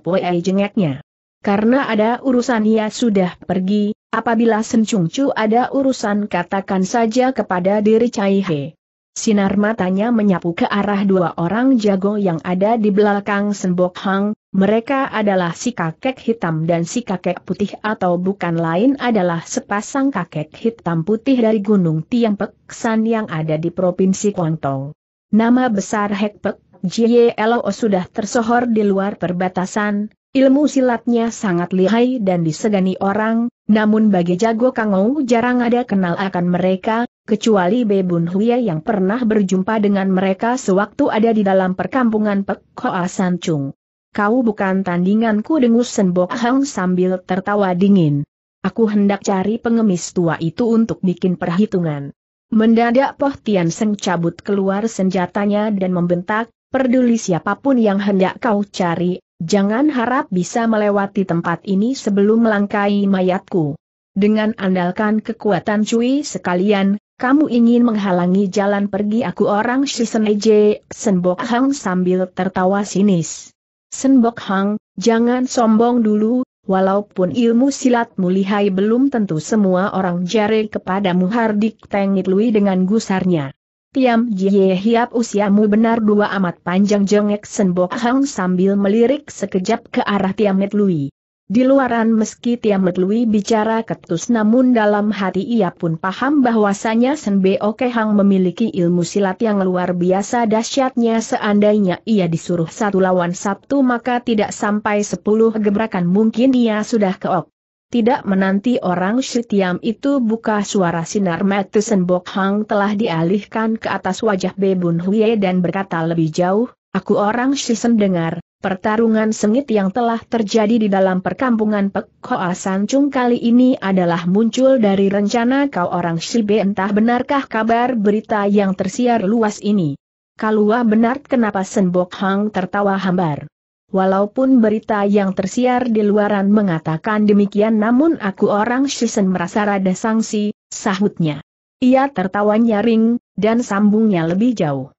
Puei jengeknya. Karena ada urusan ia sudah pergi, apabila Chu ada urusan katakan saja kepada diri Cai He. Sinar matanya menyapu ke arah dua orang jago yang ada di belakang Senbok Hang, mereka adalah si kakek hitam dan si kakek putih atau bukan lain adalah sepasang kakek hitam putih dari Gunung Tiangpek San yang ada di Provinsi Kuangtong. Nama besar Hekpek, Jielo sudah tersohor di luar perbatasan, ilmu silatnya sangat lihai dan disegani orang, namun bagi jago Kangou jarang ada kenal akan mereka, kecuali Bebun Huya yang pernah berjumpa dengan mereka sewaktu ada di dalam perkampungan Pek Hoa Sancung. Kau bukan tandinganku dengus Senbok Hang sambil tertawa dingin. Aku hendak cari pengemis tua itu untuk bikin perhitungan. Mendadak Poh Tian Seng cabut keluar senjatanya dan membentak, peduli siapapun yang hendak kau cari, jangan harap bisa melewati tempat ini sebelum melangkai mayatku. Dengan andalkan kekuatan cuy sekalian, kamu ingin menghalangi jalan pergi aku orang Shiseneje, Senbok Hang sambil tertawa sinis. Senbok Hang, jangan sombong dulu, Walaupun ilmu silat lihai belum tentu semua orang jare kepada Muhardik, Tengit Lui dengan gusarnya. Tiam Jie Hiap usiamu benar dua amat panjang jengek Senbok Hang sambil melirik sekejap ke arah Tiam Met Lui. Di luaran meski Tiamat Lui bicara ketus namun dalam hati ia pun paham bahwasanya Senbeo Kehang memiliki ilmu silat yang luar biasa dahsyatnya seandainya ia disuruh satu lawan satu maka tidak sampai sepuluh gebrakan mungkin ia sudah keok. Tidak menanti orang Shitiam itu buka suara sinar mata Senbok Hang telah dialihkan ke atas wajah Bebun Huye dan berkata lebih jauh, Aku orang Shisen dengar, pertarungan sengit yang telah terjadi di dalam perkampungan Pekhoa asancung Sancung kali ini adalah muncul dari rencana kau orang Shibe entah benarkah kabar berita yang tersiar luas ini. Kaluah benar kenapa Senbok Hang tertawa hambar. Walaupun berita yang tersiar di luaran mengatakan demikian namun aku orang Shisen merasa rada sangsi, sahutnya. Ia tertawa nyaring, dan sambungnya lebih jauh.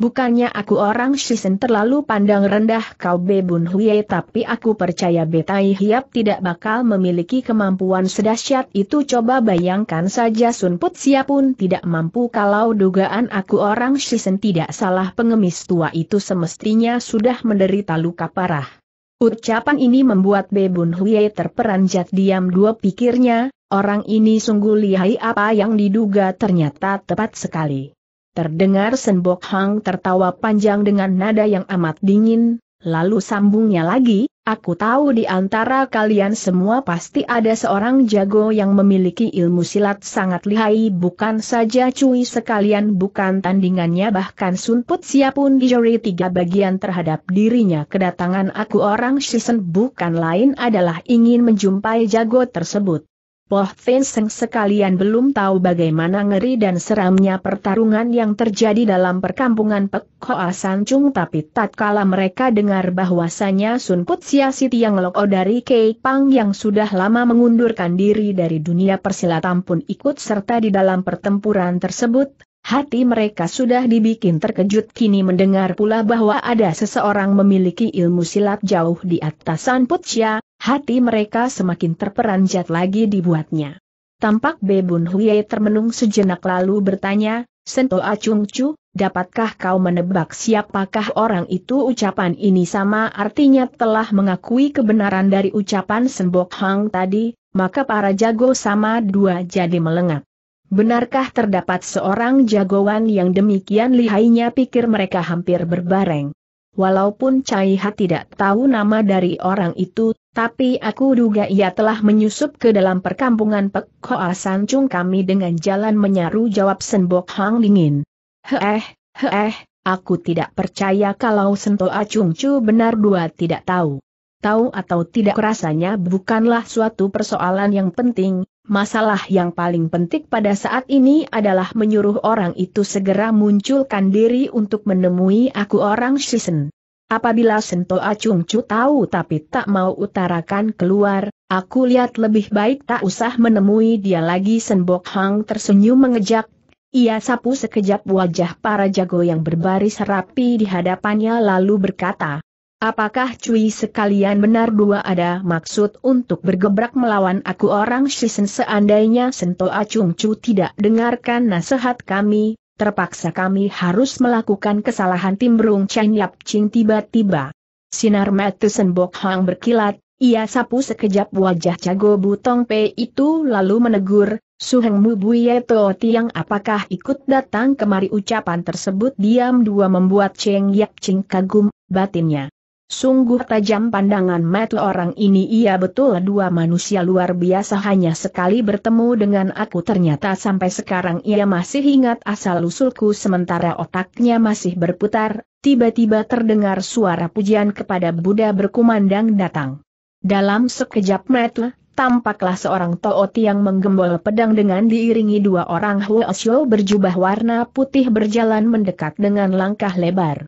Bukannya aku orang Shisen terlalu pandang rendah kau Bebun Huye tapi aku percaya Betai Hiap tidak bakal memiliki kemampuan sedahsyat itu coba bayangkan saja Sun Siap pun tidak mampu kalau dugaan aku orang Shisen tidak salah pengemis tua itu semestinya sudah menderita luka parah. Ucapan ini membuat Bebun Huye terperanjat diam dua pikirnya, orang ini sungguh lihai apa yang diduga ternyata tepat sekali. Terdengar Senbok Hang tertawa panjang dengan nada yang amat dingin, lalu sambungnya lagi, aku tahu di antara kalian semua pasti ada seorang jago yang memiliki ilmu silat sangat lihai bukan saja cuy sekalian bukan tandingannya bahkan sunput siapun dijori tiga bagian terhadap dirinya kedatangan aku orang Shisen bukan lain adalah ingin menjumpai jago tersebut. Poh Seng sekalian belum tahu bagaimana ngeri dan seramnya pertarungan yang terjadi dalam perkampungan Pek Hoa Sancung tapi tatkala mereka dengar bahwasanya Sun Put Sia Siti yang loko oh dari Kei Pang yang sudah lama mengundurkan diri dari dunia persilatan pun ikut serta di dalam pertempuran tersebut, Hati mereka sudah dibikin terkejut kini mendengar pula bahwa ada seseorang memiliki ilmu silat jauh di atas Sanputsya, hati mereka semakin terperanjat lagi dibuatnya. Tampak Bebun Huye termenung sejenak lalu bertanya, Sento Acung Chu, dapatkah kau menebak siapakah orang itu ucapan ini sama artinya telah mengakui kebenaran dari ucapan Sembok Hang tadi, maka para jago sama dua jadi melengak. Benarkah terdapat seorang jagoan yang demikian lihainya pikir mereka hampir berbareng? Walaupun Ha tidak tahu nama dari orang itu, tapi aku duga ia telah menyusup ke dalam perkampungan Pek Hoa Sancung kami dengan jalan menyaru jawab Senbok Hang dingin. Heeh, heeh, aku tidak percaya kalau Sento Acung Chu benar dua tidak tahu. Tahu atau tidak rasanya bukanlah suatu persoalan yang penting, Masalah yang paling penting pada saat ini adalah menyuruh orang itu segera munculkan diri untuk menemui aku orang Shisen. Apabila Sento Acung Chu tahu tapi tak mau utarakan keluar, aku lihat lebih baik tak usah menemui dia lagi Senbok Hang tersenyum mengejak. Ia sapu sekejap wajah para jago yang berbaris rapi di hadapannya lalu berkata, Apakah cuy sekalian benar dua ada maksud untuk bergebrak melawan aku orang Shisen seandainya Sento Acung cu tidak dengarkan nasihat kami, terpaksa kami harus melakukan kesalahan timbrung Chen Yap Ching tiba-tiba. Sinar mata Senbok Hang berkilat, ia sapu sekejap wajah Cago Butong Pei itu lalu menegur, Suhengmu Buye Toh Tiang apakah ikut datang kemari ucapan tersebut diam dua membuat Cheng Yap Ching kagum, batinnya. Sungguh tajam pandangan mata orang ini ia betul dua manusia luar biasa hanya sekali bertemu dengan aku ternyata sampai sekarang ia masih ingat asal-usulku sementara otaknya masih berputar, tiba-tiba terdengar suara pujian kepada Buddha berkumandang datang. Dalam sekejap mata, tampaklah seorang tooti yang menggembol pedang dengan diiringi dua orang Huasyo berjubah warna putih berjalan mendekat dengan langkah lebar.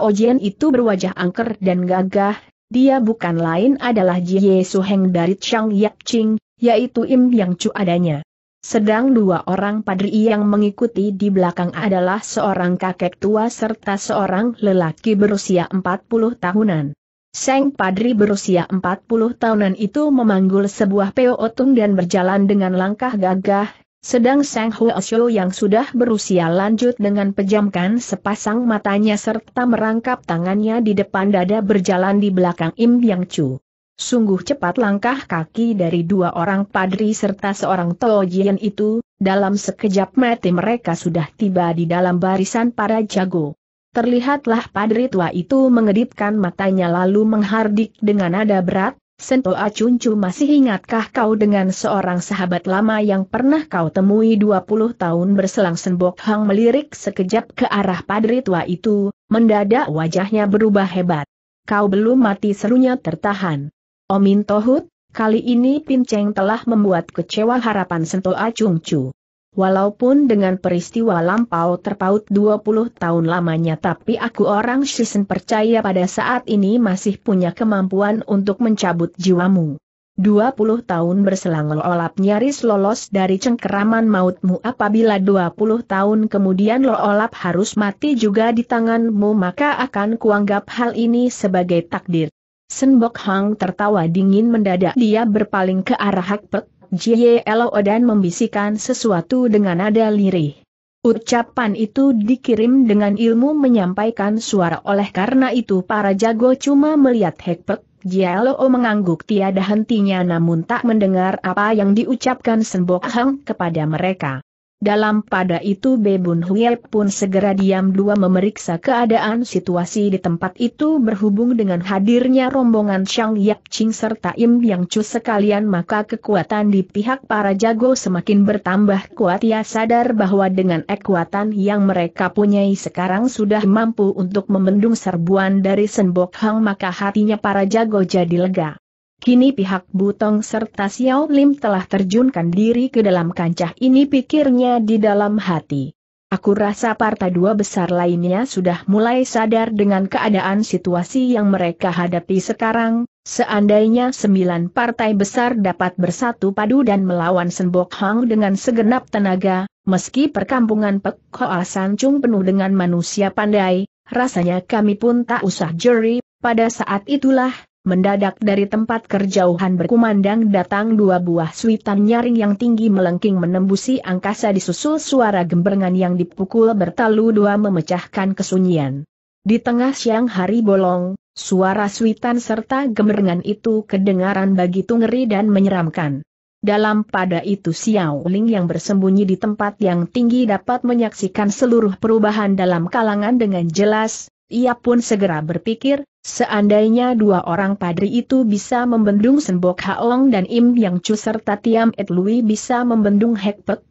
Jian itu berwajah angker dan gagah, dia bukan lain adalah Jie Suheng dari Chang Yap Ching, yaitu Im Yang Chu adanya. Sedang dua orang padri yang mengikuti di belakang adalah seorang kakek tua serta seorang lelaki berusia 40 tahunan. Seng padri berusia 40 tahunan itu memanggul sebuah peo otung dan berjalan dengan langkah gagah, sedang Sang Huo Xiu yang sudah berusia lanjut dengan pejamkan sepasang matanya serta merangkap tangannya di depan dada berjalan di belakang Im Yang Chu. Sungguh cepat langkah kaki dari dua orang padri serta seorang Jian itu, dalam sekejap mati mereka sudah tiba di dalam barisan para jago. Terlihatlah padri tua itu mengedipkan matanya lalu menghardik dengan nada berat, Sento Acuncu masih ingatkah kau dengan seorang sahabat lama yang pernah kau temui 20 tahun berselang Senbok Hang melirik sekejap ke arah padri tua itu, mendadak wajahnya berubah hebat. Kau belum mati serunya tertahan. Omin Tohut, kali ini Pinceng telah membuat kecewa harapan Sento Acuncu. Walaupun dengan peristiwa lampau terpaut 20 tahun lamanya tapi aku orang Shisen percaya pada saat ini masih punya kemampuan untuk mencabut jiwamu. 20 tahun berselang Loolap nyaris lolos dari cengkeraman mautmu apabila 20 tahun kemudian Loolap harus mati juga di tanganmu maka akan kuanggap hal ini sebagai takdir. Senbok Hang tertawa dingin mendadak dia berpaling ke arah Hakpek, Jie Elo dan membisikkan sesuatu dengan nada lirih. Ucapan itu dikirim dengan ilmu menyampaikan suara oleh karena itu para jago cuma melihat Hekpek, O mengangguk tiada hentinya namun tak mendengar apa yang diucapkan senbok Hang kepada mereka. Dalam pada itu Bebun Hwe pun segera diam dua memeriksa keadaan situasi di tempat itu berhubung dengan hadirnya rombongan Shang Yak Ching serta Im Yang Chu sekalian maka kekuatan di pihak para jago semakin bertambah kuat ia sadar bahwa dengan kekuatan yang mereka punyai sekarang sudah mampu untuk membendung serbuan dari Senbok Hang maka hatinya para jago jadi lega. Kini pihak Butong serta Xiao Lim telah terjunkan diri ke dalam kancah ini pikirnya di dalam hati. Aku rasa partai dua besar lainnya sudah mulai sadar dengan keadaan situasi yang mereka hadapi sekarang, seandainya sembilan partai besar dapat bersatu padu dan melawan Senbok Hang dengan segenap tenaga, meski perkampungan Pek Hoa Sancung penuh dengan manusia pandai, rasanya kami pun tak usah jeri, pada saat itulah Mendadak dari tempat kerjauhan berkumandang datang dua buah suitan nyaring yang tinggi melengking menembusi angkasa disusul suara gemberengan yang dipukul bertalu dua memecahkan kesunyian. Di tengah siang hari bolong, suara suitan serta gemerengan itu kedengaran begitu ngeri dan menyeramkan. Dalam pada itu Xiao Ling yang bersembunyi di tempat yang tinggi dapat menyaksikan seluruh perubahan dalam kalangan dengan jelas, ia pun segera berpikir, Seandainya dua orang padri itu bisa membendung Sembok Haong dan Im Yang Chu serta Tiam Et Lui bisa membendung Hek Pek,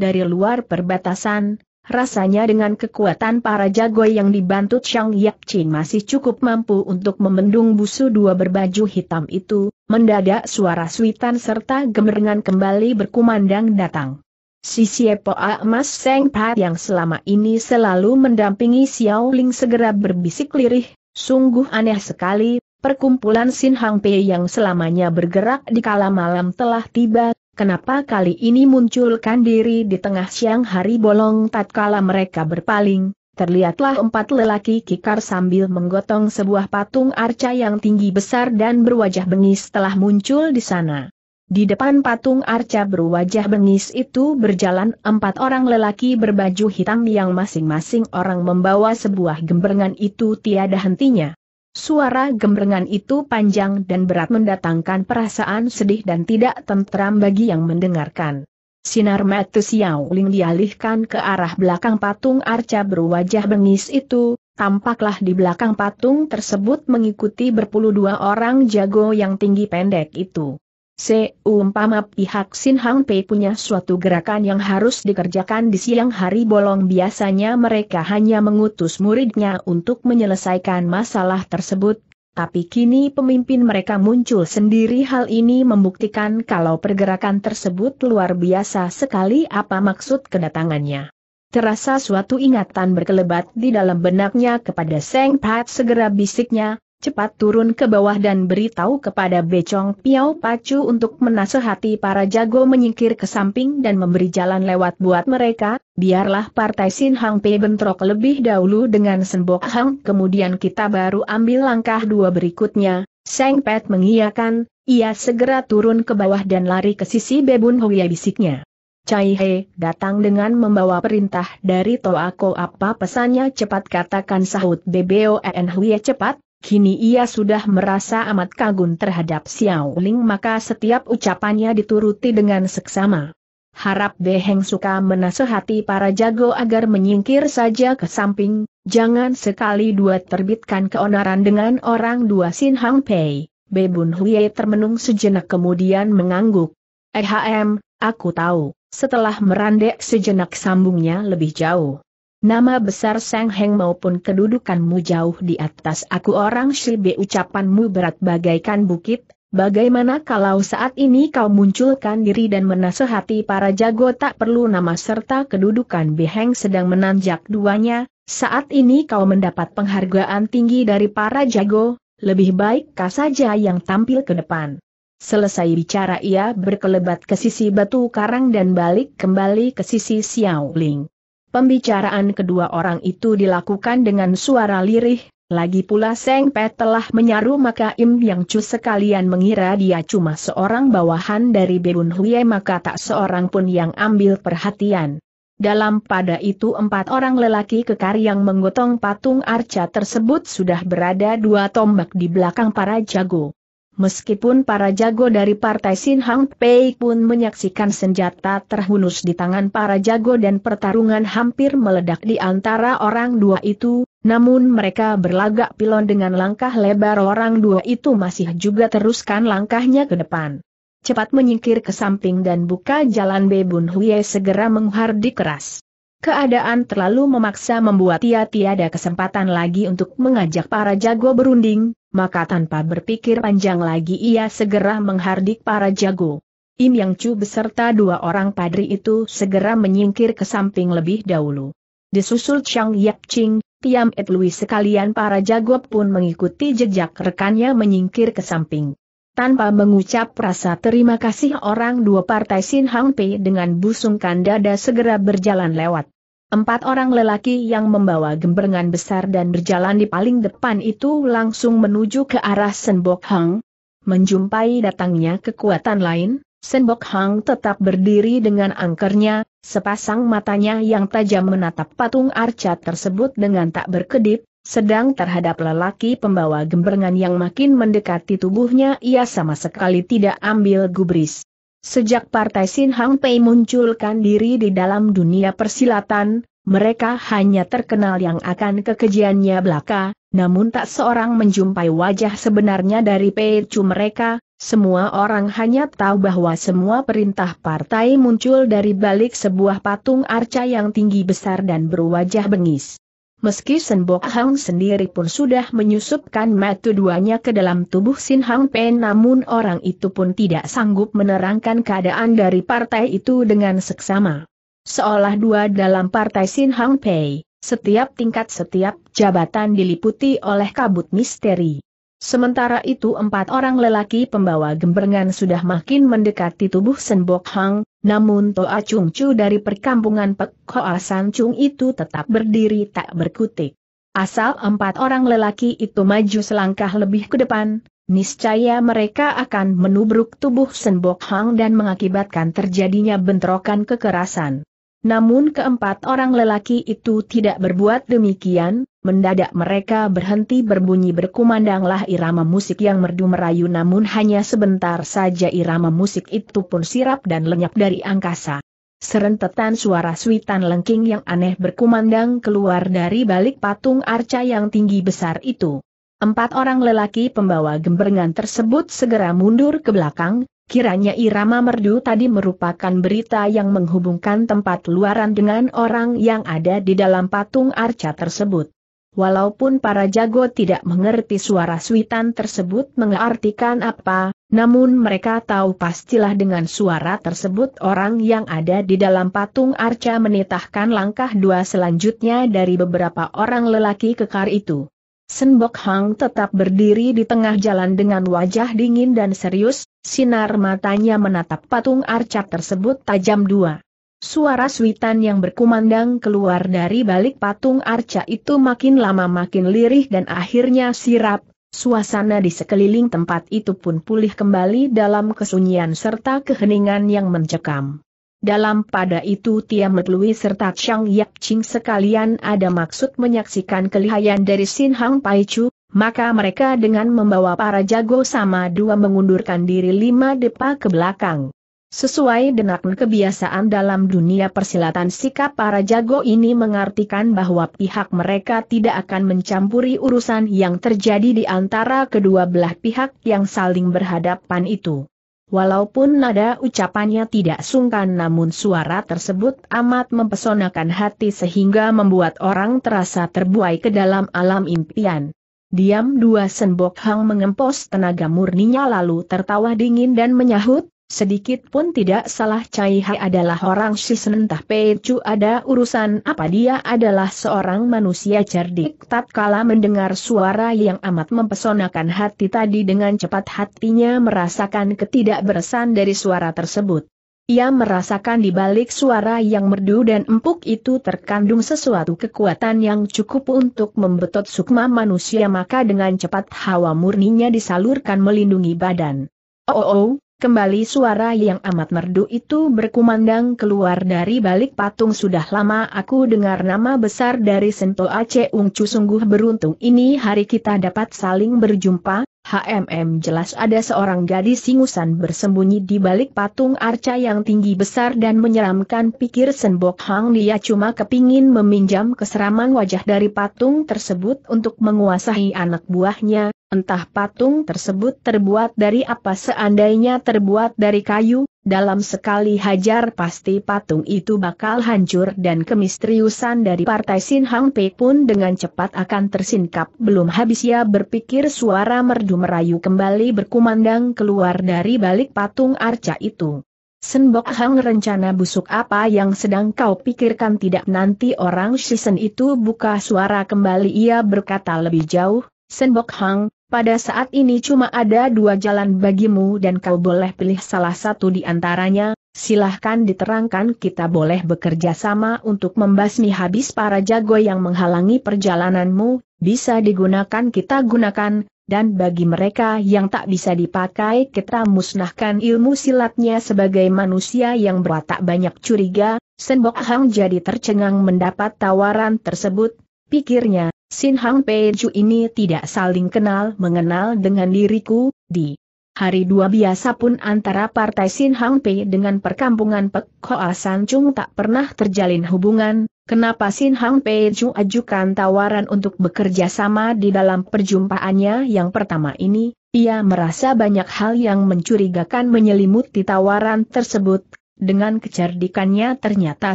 dari luar perbatasan, rasanya dengan kekuatan para jago yang dibantu Chang Yap Chin masih cukup mampu untuk membendung busu dua berbaju hitam itu, mendadak suara suitan serta gemerengan kembali berkumandang datang. Si Siepoa Mas Seng Pat yang selama ini selalu mendampingi Xiao Ling segera berbisik lirih, Sungguh aneh sekali, perkumpulan Sin Hang Pei yang selamanya bergerak di kala malam telah tiba, kenapa kali ini munculkan diri di tengah siang hari bolong tatkala mereka berpaling, terlihatlah empat lelaki kikar sambil menggotong sebuah patung arca yang tinggi besar dan berwajah bengis telah muncul di sana. Di depan patung arca berwajah bengis itu berjalan empat orang lelaki berbaju hitam yang masing-masing orang membawa sebuah gembrengan itu tiada hentinya. Suara gembrengan itu panjang dan berat mendatangkan perasaan sedih dan tidak tentram bagi yang mendengarkan. Sinar mata Xiao Ling dialihkan ke arah belakang patung arca berwajah bengis itu, tampaklah di belakang patung tersebut mengikuti berpuluh dua orang jago yang tinggi pendek itu. Seumpama pihak Sin Hang Pei punya suatu gerakan yang harus dikerjakan di siang hari bolong biasanya mereka hanya mengutus muridnya untuk menyelesaikan masalah tersebut, tapi kini pemimpin mereka muncul sendiri hal ini membuktikan kalau pergerakan tersebut luar biasa sekali apa maksud kedatangannya. Terasa suatu ingatan berkelebat di dalam benaknya kepada Seng Pat segera bisiknya, cepat turun ke bawah dan beritahu kepada Becong Piao Pacu untuk menasehati para jago menyingkir ke samping dan memberi jalan lewat buat mereka, biarlah partai Sin Hang Pei bentrok lebih dahulu dengan Senbok Hang kemudian kita baru ambil langkah dua berikutnya, Seng Pet mengiyakan, ia segera turun ke bawah dan lari ke sisi Bebun Hoya bisiknya. Cai He datang dengan membawa perintah dari toa ko apa pesannya cepat katakan sahut bebo en Huya cepat, Kini ia sudah merasa amat kagum terhadap Xiao Ling maka setiap ucapannya dituruti dengan seksama. Harap Beheng suka menasehati para jago agar menyingkir saja ke samping, jangan sekali dua terbitkan keonaran dengan orang dua Sin Hang Pei. Bebun Hui termenung sejenak kemudian mengangguk. Ehm, aku tahu, setelah merandek sejenak sambungnya lebih jauh. Nama besar Sang Heng maupun kedudukanmu jauh di atas aku orang Shibe ucapanmu berat bagaikan bukit, bagaimana kalau saat ini kau munculkan diri dan menasehati para jago tak perlu nama serta kedudukan Beheng sedang menanjak duanya, saat ini kau mendapat penghargaan tinggi dari para jago, lebih baik kau saja yang tampil ke depan. Selesai bicara ia berkelebat ke sisi batu karang dan balik kembali ke sisi Xiao Ling. Pembicaraan kedua orang itu dilakukan dengan suara lirih, lagi pula Seng Pet telah menyaru maka Im Yang Chu sekalian mengira dia cuma seorang bawahan dari Bebun Huye maka tak seorang pun yang ambil perhatian. Dalam pada itu empat orang lelaki kekar yang menggotong patung arca tersebut sudah berada dua tombak di belakang para jago. Meskipun para jago dari partai Sin Hang Pei pun menyaksikan senjata terhunus di tangan para jago dan pertarungan hampir meledak di antara orang dua itu, namun mereka berlagak pilon dengan langkah lebar orang dua itu masih juga teruskan langkahnya ke depan. Cepat menyingkir ke samping dan buka jalan Bebun Huye segera menghardi keras. Keadaan terlalu memaksa membuat ia tiada kesempatan lagi untuk mengajak para jago berunding, maka tanpa berpikir panjang lagi ia segera menghardik para jago. Im Yang Chu beserta dua orang padri itu segera menyingkir ke samping lebih dahulu. Disusul Chang Yap Ching, Tiam Et Lui sekalian para jago pun mengikuti jejak rekannya menyingkir ke samping. Tanpa mengucap rasa terima kasih orang dua partai Sin Hang Pei dengan busungkan dada segera berjalan lewat. Empat orang lelaki yang membawa gemberengan besar dan berjalan di paling depan itu langsung menuju ke arah Senbok Hang. Menjumpai datangnya kekuatan lain, Senbok Hang tetap berdiri dengan angkernya, sepasang matanya yang tajam menatap patung arca tersebut dengan tak berkedip, sedang terhadap lelaki pembawa gemberengan yang makin mendekati tubuhnya ia sama sekali tidak ambil gubris. Sejak Partai Sin Hang Pei munculkan diri di dalam dunia persilatan, mereka hanya terkenal yang akan kekejiannya belaka, namun tak seorang menjumpai wajah sebenarnya dari Pei Chu mereka, semua orang hanya tahu bahwa semua perintah partai muncul dari balik sebuah patung arca yang tinggi besar dan berwajah bengis. Meski Sen Bo Hang sendiri pun sudah menyusupkan metu duanya ke dalam tubuh Sin Hang Pen namun orang itu pun tidak sanggup menerangkan keadaan dari partai itu dengan seksama. Seolah dua dalam partai Sin Hang Pei, setiap tingkat setiap jabatan diliputi oleh kabut misteri. Sementara itu empat orang lelaki pembawa gembrengan sudah makin mendekati tubuh Senbok Hang, namun Toa Chung Chu dari perkampungan Pek Hoa San Chung itu tetap berdiri tak berkutik. Asal empat orang lelaki itu maju selangkah lebih ke depan, niscaya mereka akan menubruk tubuh Senbok Hang dan mengakibatkan terjadinya bentrokan kekerasan. Namun keempat orang lelaki itu tidak berbuat demikian, mendadak mereka berhenti berbunyi berkumandanglah irama musik yang merdu merayu namun hanya sebentar saja irama musik itu pun sirap dan lenyap dari angkasa. Serentetan suara suitan lengking yang aneh berkumandang keluar dari balik patung arca yang tinggi besar itu. Empat orang lelaki pembawa gemberengan tersebut segera mundur ke belakang, Kiranya irama merdu tadi merupakan berita yang menghubungkan tempat luaran dengan orang yang ada di dalam patung arca tersebut. Walaupun para jago tidak mengerti suara suitan tersebut mengartikan apa, namun mereka tahu pastilah dengan suara tersebut orang yang ada di dalam patung arca menitahkan langkah dua selanjutnya dari beberapa orang lelaki kekar itu. Senbok Hang tetap berdiri di tengah jalan dengan wajah dingin dan serius, sinar matanya menatap patung arca tersebut tajam dua. Suara suitan yang berkumandang keluar dari balik patung arca itu makin lama makin lirih dan akhirnya sirap, suasana di sekeliling tempat itu pun pulih kembali dalam kesunyian serta keheningan yang mencekam. Dalam pada itu Tia Metlui serta Chang Yap Ching sekalian ada maksud menyaksikan kelihayan dari Sin Hang Pai Chu, maka mereka dengan membawa para jago sama dua mengundurkan diri lima depa ke belakang. Sesuai dengan kebiasaan dalam dunia persilatan sikap para jago ini mengartikan bahwa pihak mereka tidak akan mencampuri urusan yang terjadi di antara kedua belah pihak yang saling berhadapan itu. Walaupun nada ucapannya tidak sungkan namun suara tersebut amat mempesonakan hati sehingga membuat orang terasa terbuai ke dalam alam impian. Diam dua senbok hang mengempos tenaga murninya lalu tertawa dingin dan menyahut, Sedikit pun tidak salah Cai Hai adalah orang Shisenentah Pei Chu ada urusan apa dia adalah seorang manusia cerdik tatkala mendengar suara yang amat mempesonakan hati tadi dengan cepat hatinya merasakan ketidakberesan dari suara tersebut. Ia merasakan di balik suara yang merdu dan empuk itu terkandung sesuatu kekuatan yang cukup untuk membetot sukma manusia maka dengan cepat hawa murninya disalurkan melindungi badan. Oh, oh, oh Kembali suara yang amat merdu itu berkumandang keluar dari balik patung sudah lama aku dengar nama besar dari Sento Aceh Ungcu sungguh beruntung ini hari kita dapat saling berjumpa, HMM jelas ada seorang gadis singusan bersembunyi di balik patung arca yang tinggi besar dan menyeramkan pikir Senbok Hang dia cuma kepingin meminjam keseraman wajah dari patung tersebut untuk menguasai anak buahnya, Entah patung tersebut terbuat dari apa seandainya terbuat dari kayu, dalam sekali hajar pasti patung itu bakal hancur dan kemistriusan dari partai Sin Hang Pei pun dengan cepat akan tersingkap. Belum habis ia berpikir suara merdu merayu kembali berkumandang keluar dari balik patung arca itu. Senbok Hang rencana busuk apa yang sedang kau pikirkan tidak nanti orang Shisen itu buka suara kembali ia berkata lebih jauh, Senbok Hang, pada saat ini cuma ada dua jalan bagimu dan kau boleh pilih salah satu di antaranya, silahkan diterangkan kita boleh bekerja sama untuk membasmi habis para jago yang menghalangi perjalananmu, bisa digunakan kita gunakan, dan bagi mereka yang tak bisa dipakai kita musnahkan ilmu silatnya sebagai manusia yang berwatak banyak curiga, Senbok Hang jadi tercengang mendapat tawaran tersebut, pikirnya, Sin Hang Peju ini tidak saling kenal mengenal dengan diriku, di hari dua biasa pun antara partai Sin Hang Pei dengan perkampungan Pek Hoa San Chung tak pernah terjalin hubungan, kenapa Sin Hang Peju ajukan tawaran untuk bekerja sama di dalam perjumpaannya yang pertama ini, ia merasa banyak hal yang mencurigakan menyelimuti tawaran tersebut, dengan kecerdikannya ternyata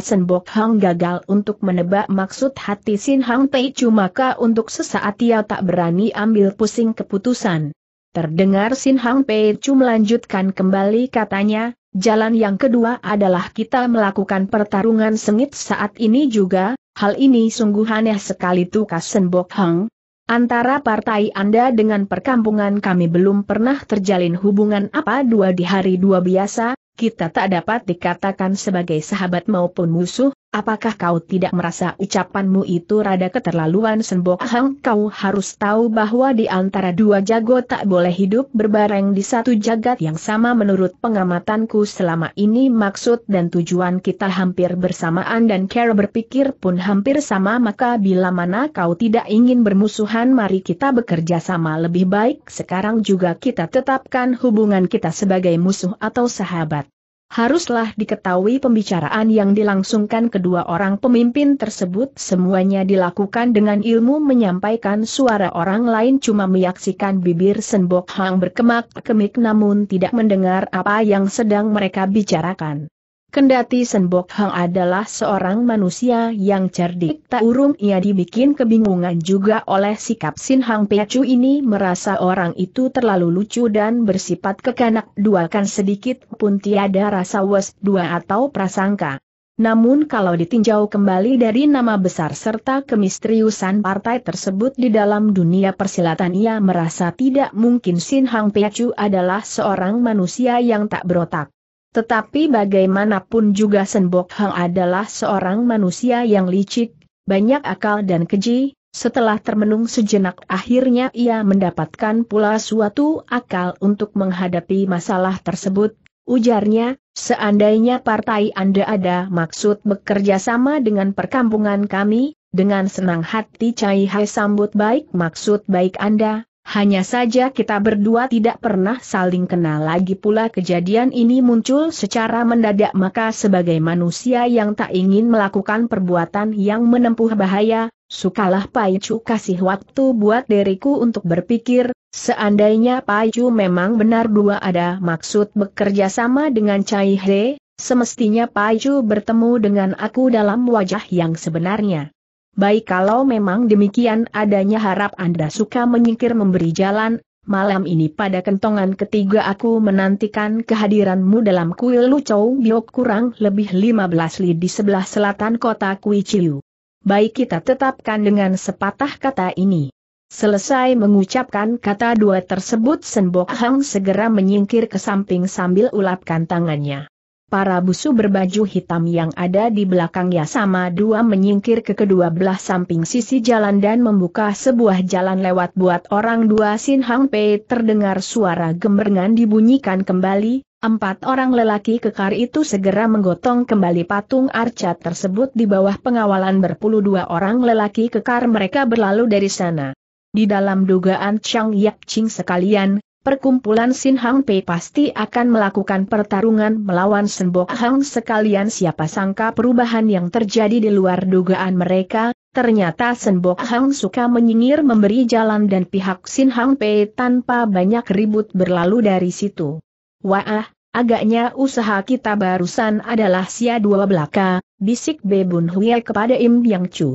Senbok Hang gagal untuk menebak maksud hati Sin Hang cuma maka untuk sesaat ia tak berani ambil pusing keputusan. Terdengar Sin Hang Pei melanjutkan kembali katanya, jalan yang kedua adalah kita melakukan pertarungan sengit saat ini juga, hal ini sungguh aneh sekali tukas Senbok Hang, Antara partai Anda dengan perkampungan kami belum pernah terjalin hubungan apa dua di hari dua biasa, kita tak dapat dikatakan sebagai sahabat maupun musuh, Apakah kau tidak merasa ucapanmu itu rada keterlaluan Sembok Hang? Kau harus tahu bahwa di antara dua jago tak boleh hidup berbareng di satu jagat yang sama menurut pengamatanku selama ini maksud dan tujuan kita hampir bersamaan dan cara berpikir pun hampir sama maka bila mana kau tidak ingin bermusuhan mari kita bekerja sama lebih baik sekarang juga kita tetapkan hubungan kita sebagai musuh atau sahabat. Haruslah diketahui pembicaraan yang dilangsungkan kedua orang pemimpin tersebut semuanya dilakukan dengan ilmu menyampaikan suara orang lain cuma menyaksikan bibir Senbok Hang berkemak-kemik namun tidak mendengar apa yang sedang mereka bicarakan. Kendati Senbok Hang adalah seorang manusia yang cerdik tak urung ia dibikin kebingungan juga oleh sikap Sin Hang Pecu ini merasa orang itu terlalu lucu dan bersifat kekanak dua kan sedikit pun tiada rasa was dua atau prasangka. Namun kalau ditinjau kembali dari nama besar serta kemisteriusan partai tersebut di dalam dunia persilatan ia merasa tidak mungkin Sin Hang Pecu adalah seorang manusia yang tak berotak. Tetapi bagaimanapun juga Senbok Hang adalah seorang manusia yang licik, banyak akal dan keji, setelah termenung sejenak akhirnya ia mendapatkan pula suatu akal untuk menghadapi masalah tersebut, ujarnya, seandainya partai Anda ada maksud bekerja sama dengan perkampungan kami, dengan senang hati Cai Hai sambut baik maksud baik Anda, hanya saja kita berdua tidak pernah saling kenal lagi pula kejadian ini muncul secara mendadak maka sebagai manusia yang tak ingin melakukan perbuatan yang menempuh bahaya, sukalah Paicu kasih waktu buat diriku untuk berpikir, seandainya Paicu memang benar dua ada maksud bekerja sama dengan Cai He, semestinya Paicu bertemu dengan aku dalam wajah yang sebenarnya. Baik kalau memang demikian adanya harap Anda suka menyingkir memberi jalan, malam ini pada kentongan ketiga aku menantikan kehadiranmu dalam kuil Lucou Biok kurang lebih 15 li di sebelah selatan kota Kui Chiu. Baik kita tetapkan dengan sepatah kata ini. Selesai mengucapkan kata dua tersebut Senbok Hang segera menyingkir ke samping sambil ulapkan tangannya para busu berbaju hitam yang ada di belakangnya sama dua menyingkir ke kedua belah samping sisi jalan dan membuka sebuah jalan lewat buat orang dua Sin Hang Pei terdengar suara gemerengan dibunyikan kembali, Empat orang lelaki kekar itu segera menggotong kembali patung arca tersebut di bawah pengawalan berpuluh dua orang lelaki kekar mereka berlalu dari sana. Di dalam dugaan Chang Yap Ching sekalian, perkumpulan Sin Hang Pei pasti akan melakukan pertarungan melawan Senbok Hang sekalian siapa sangka perubahan yang terjadi di luar dugaan mereka, ternyata Senbok Hang suka menyingir memberi jalan dan pihak Sin Hang Pei tanpa banyak ribut berlalu dari situ. Wah, agaknya usaha kita barusan adalah sia dua belaka, bisik Bebun Hui kepada Im Yang Chu.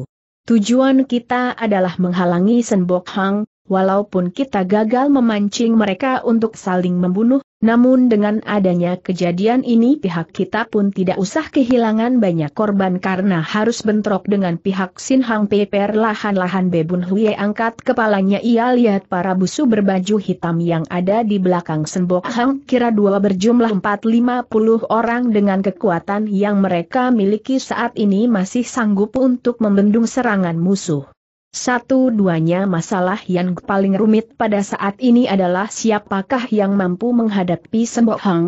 Tujuan kita adalah menghalangi Senbok Hang, Walaupun kita gagal memancing mereka untuk saling membunuh, namun dengan adanya kejadian ini pihak kita pun tidak usah kehilangan banyak korban karena harus bentrok dengan pihak Sin Hang Peper lahan lahan Bebun Huye angkat kepalanya ia lihat para busu berbaju hitam yang ada di belakang Sembok Hang kira dua berjumlah 450 orang dengan kekuatan yang mereka miliki saat ini masih sanggup untuk membendung serangan musuh. Satu-duanya masalah yang paling rumit pada saat ini adalah siapakah yang mampu menghadapi Sembok Hang?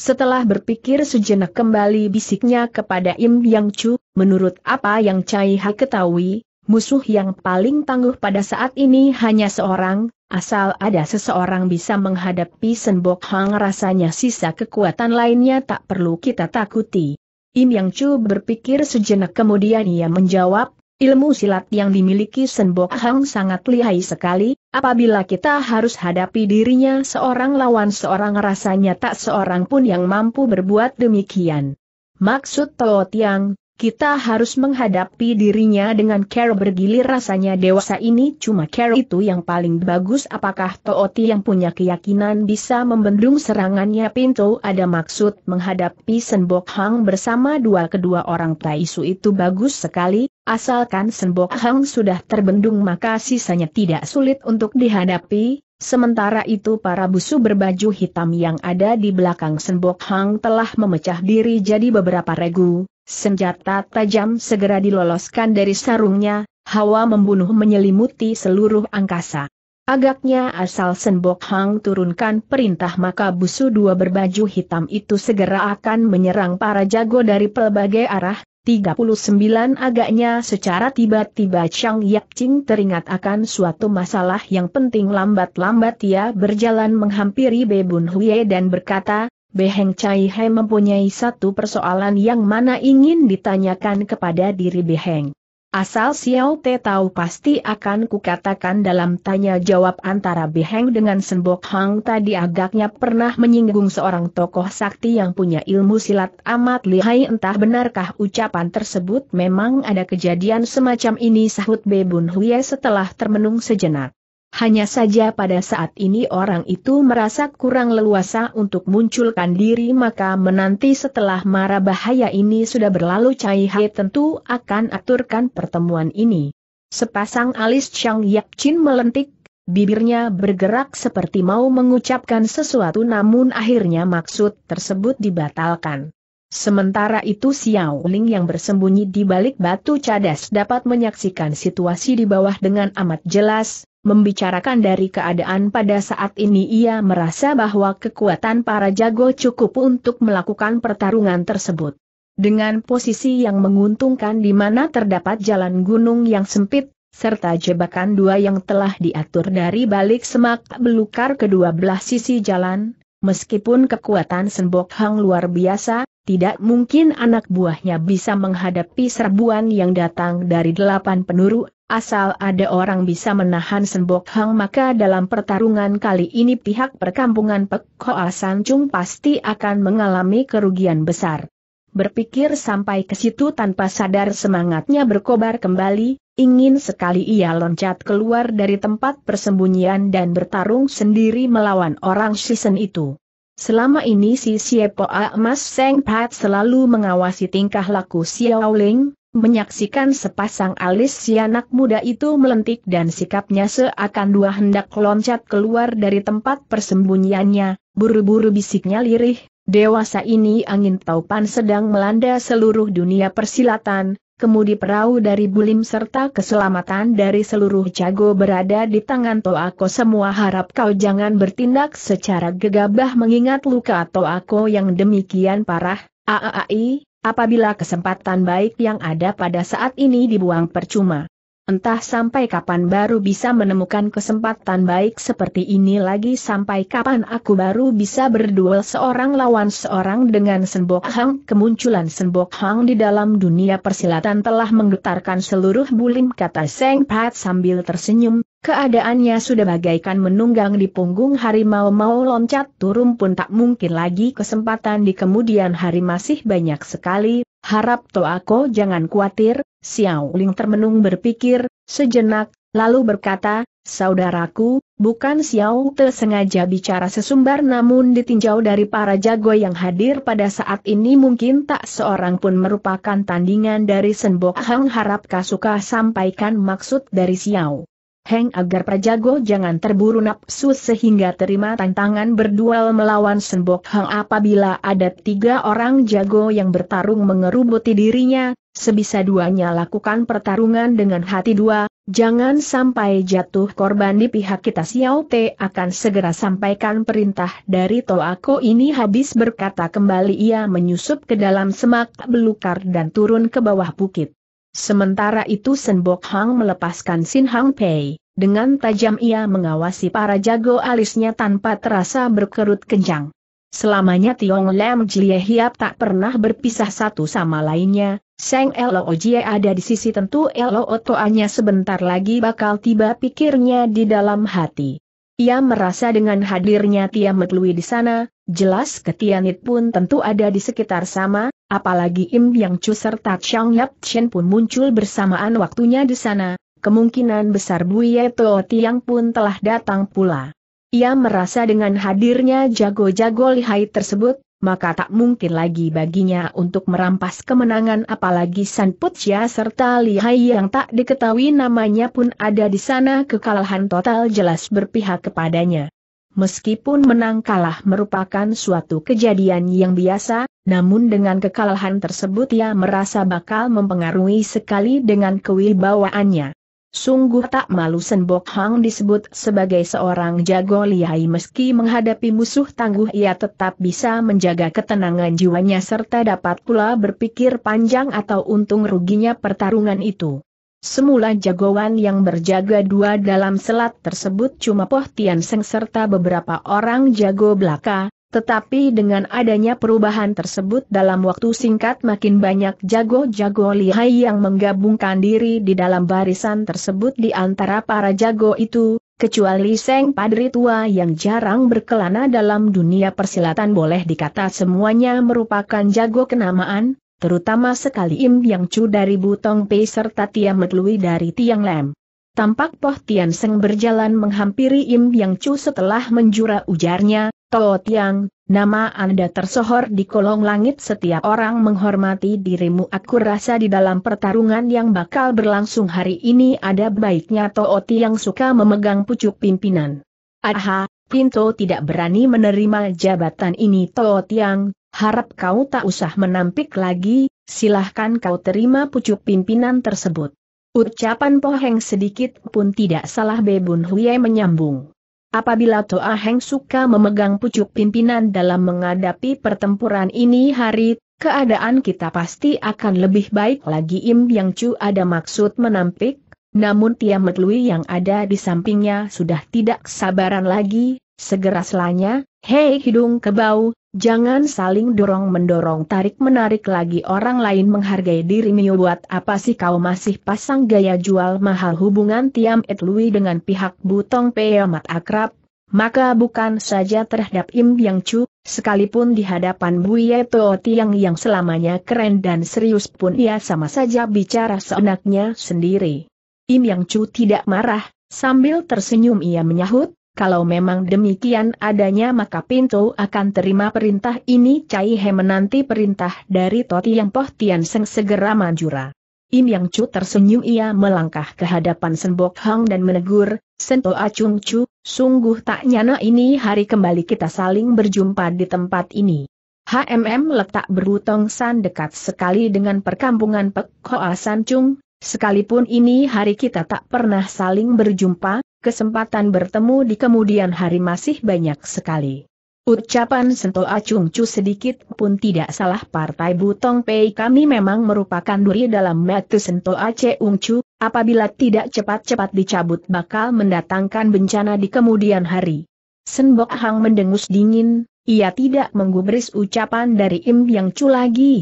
Setelah berpikir sejenak kembali bisiknya kepada Im Yang Chu, menurut apa yang Cai Ha ketahui, musuh yang paling tangguh pada saat ini hanya seorang, asal ada seseorang bisa menghadapi Sembok Hang rasanya sisa kekuatan lainnya tak perlu kita takuti. Im Yang Chu berpikir sejenak kemudian ia menjawab, Ilmu silat yang dimiliki Senbok Hang sangat lihai sekali, apabila kita harus hadapi dirinya seorang lawan seorang rasanya tak seorang pun yang mampu berbuat demikian. Maksud Tiang kita harus menghadapi dirinya dengan care bergilir rasanya dewasa ini cuma care itu yang paling bagus apakah Tooti yang punya keyakinan bisa membendung serangannya Pinto ada maksud menghadapi Senbok Hang bersama dua kedua orang Taisu itu bagus sekali, asalkan Senbok Hang sudah terbendung maka sisanya tidak sulit untuk dihadapi, Sementara itu para busu berbaju hitam yang ada di belakang Senbok Hang telah memecah diri jadi beberapa regu, senjata tajam segera diloloskan dari sarungnya, hawa membunuh menyelimuti seluruh angkasa. Agaknya asal Senbok Hang turunkan perintah maka busu dua berbaju hitam itu segera akan menyerang para jago dari pelbagai arah, 39 agaknya secara tiba-tiba Chang Yaping teringat akan suatu masalah yang penting lambat-lambat ia berjalan menghampiri Bebun Huye dan berkata, Beheng Chai He mempunyai satu persoalan yang mana ingin ditanyakan kepada diri Beheng. Asal Xiao Te tahu pasti akan kukatakan dalam tanya jawab antara Biheng dengan Sembok Hang tadi agaknya pernah menyinggung seorang tokoh sakti yang punya ilmu silat amat lihai entah benarkah ucapan tersebut memang ada kejadian semacam ini sahut Bebun Huye setelah termenung sejenak. Hanya saja pada saat ini orang itu merasa kurang leluasa untuk munculkan diri maka menanti setelah mara bahaya ini sudah berlalu Cai Hai tentu akan aturkan pertemuan ini. Sepasang alis Chang Yap Chin melentik, bibirnya bergerak seperti mau mengucapkan sesuatu namun akhirnya maksud tersebut dibatalkan. Sementara itu Xiao Ling yang bersembunyi di balik batu cadas dapat menyaksikan situasi di bawah dengan amat jelas, Membicarakan dari keadaan pada saat ini ia merasa bahwa kekuatan para jago cukup untuk melakukan pertarungan tersebut. Dengan posisi yang menguntungkan di mana terdapat jalan gunung yang sempit, serta jebakan dua yang telah diatur dari balik semak belukar kedua belah sisi jalan, meskipun kekuatan sembok Hang luar biasa, tidak mungkin anak buahnya bisa menghadapi serbuan yang datang dari delapan penuru, Asal ada orang bisa menahan Sembok Hang maka dalam pertarungan kali ini pihak perkampungan Pek Hoa Chung pasti akan mengalami kerugian besar. Berpikir sampai ke situ tanpa sadar semangatnya berkobar kembali, ingin sekali ia loncat keluar dari tempat persembunyian dan bertarung sendiri melawan orang Shisen itu. Selama ini si Siepo Emas Seng Pat selalu mengawasi tingkah laku Xiao Ling, menyaksikan sepasang alis si anak muda itu melentik dan sikapnya seakan dua hendak loncat keluar dari tempat persembunyiannya, buru-buru bisiknya lirih, dewasa ini angin taupan sedang melanda seluruh dunia persilatan, kemudi perahu dari Bulim serta keselamatan dari seluruh jago berada di tangan Toako semua harap kau jangan bertindak secara gegabah mengingat luka Toako yang demikian parah, aai, apabila kesempatan baik yang ada pada saat ini dibuang percuma. Entah sampai kapan baru bisa menemukan kesempatan baik seperti ini lagi sampai kapan aku baru bisa berduel seorang lawan seorang dengan Senbok Hang. Kemunculan Senbok Hang di dalam dunia persilatan telah menggetarkan seluruh bulim kata Seng Pat sambil tersenyum, Keadaannya sudah bagaikan menunggang di punggung harimau mau loncat turun pun tak mungkin lagi kesempatan di kemudian hari masih banyak sekali, harap aku jangan khawatir, Xiao Ling termenung berpikir, sejenak, lalu berkata, saudaraku, bukan Xiao Te sengaja bicara sesumbar namun ditinjau dari para jago yang hadir pada saat ini mungkin tak seorang pun merupakan tandingan dari Senbok Hang harap Kasuka sampaikan maksud dari Xiao. Heng agar Prajago jangan terburu nafsu sehingga terima tantangan berduel melawan Senbok Hang apabila ada tiga orang jago yang bertarung mengerubuti dirinya, sebisa duanya lakukan pertarungan dengan hati dua, jangan sampai jatuh korban di pihak kita Xiao Te akan segera sampaikan perintah dari Toako ini habis berkata kembali ia menyusup ke dalam semak belukar dan turun ke bawah bukit. Sementara itu Senbok Hang melepaskan Sin Hang Pei, dengan tajam ia mengawasi para jago alisnya tanpa terasa berkerut kencang. Selamanya Tiong Lam Jie Hiap tak pernah berpisah satu sama lainnya, Seng Lo Jie ada di sisi tentu Lo Toanya sebentar lagi bakal tiba pikirnya di dalam hati. Ia merasa dengan hadirnya Tiamat Lui di sana, jelas Ketianit pun tentu ada di sekitar sama, apalagi Im Yang Chu serta Chang Yap Chen pun muncul bersamaan waktunya di sana, kemungkinan besar Buye Toh Tiang pun telah datang pula. Ia merasa dengan hadirnya jago-jago lihai tersebut, maka tak mungkin lagi baginya untuk merampas kemenangan apalagi San Putia serta Lihai yang tak diketahui namanya pun ada di sana kekalahan total jelas berpihak kepadanya. Meskipun menang kalah merupakan suatu kejadian yang biasa, namun dengan kekalahan tersebut ia merasa bakal mempengaruhi sekali dengan kewibawaannya. Sungguh tak malu Senbok Hang disebut sebagai seorang jago lihai meski menghadapi musuh tangguh ia tetap bisa menjaga ketenangan jiwanya serta dapat pula berpikir panjang atau untung ruginya pertarungan itu. Semula jagoan yang berjaga dua dalam selat tersebut cuma Poh Tian Seng serta beberapa orang jago belaka, tetapi dengan adanya perubahan tersebut dalam waktu singkat makin banyak jago-jago lihai yang menggabungkan diri di dalam barisan tersebut di antara para jago itu, kecuali Seng Padri Tua yang jarang berkelana dalam dunia persilatan boleh dikata semuanya merupakan jago kenamaan, terutama sekali Im Yang Chu dari Butong Pei serta Tiamat Metlui dari Tiang Lem. Tampak Poh Tian Seng berjalan menghampiri Im Yang Chu setelah menjura ujarnya, Tao Tiang, nama Anda tersohor di kolong langit setiap orang menghormati dirimu aku rasa di dalam pertarungan yang bakal berlangsung hari ini ada baiknya Tao Tiang suka memegang pucuk pimpinan. Aha, Pinto tidak berani menerima jabatan ini Tao Tiang, harap kau tak usah menampik lagi, silahkan kau terima pucuk pimpinan tersebut. Ucapan Poheng sedikit pun tidak salah Bebun Huye menyambung. Apabila Toa Heng suka memegang pucuk pimpinan dalam menghadapi pertempuran ini hari, keadaan kita pasti akan lebih baik lagi Im Yang Chu ada maksud menampik, namun Tia Metlui yang ada di sampingnya sudah tidak sabaran lagi, Segera selanya, hei hidung kebau, jangan saling dorong-mendorong tarik-menarik lagi orang lain menghargai dirimu buat apa sih kau masih pasang gaya jual mahal hubungan Tiam Et Lui dengan pihak Butong peyamat akrab, maka bukan saja terhadap Im Yang Chu, sekalipun di hadapan Buye Toh Tiang yang selamanya keren dan serius pun ia sama saja bicara seenaknya sendiri. Im Yang Chu tidak marah, sambil tersenyum ia menyahut, kalau memang demikian adanya maka Pinto akan terima perintah ini Cai He menanti perintah dari Toti Yang Poh Tian Seng segera manjura. Im Yang Chu tersenyum ia melangkah ke hadapan Senbok Hang dan menegur, Sento Acung Chu, sungguh tak nyana ini hari kembali kita saling berjumpa di tempat ini. HMM letak berutong san dekat sekali dengan perkampungan Pek Hoa San Chung, Sekalipun ini hari kita tak pernah saling berjumpa, kesempatan bertemu di kemudian hari masih banyak sekali. Ucapan Sento Acungcu sedikit pun tidak salah Partai Butong Pei kami memang merupakan duri dalam metu Sento Acungcu, apabila tidak cepat-cepat dicabut bakal mendatangkan bencana di kemudian hari. Senbok Hang mendengus dingin, ia tidak menggubris ucapan dari Im Yang Cu lagi.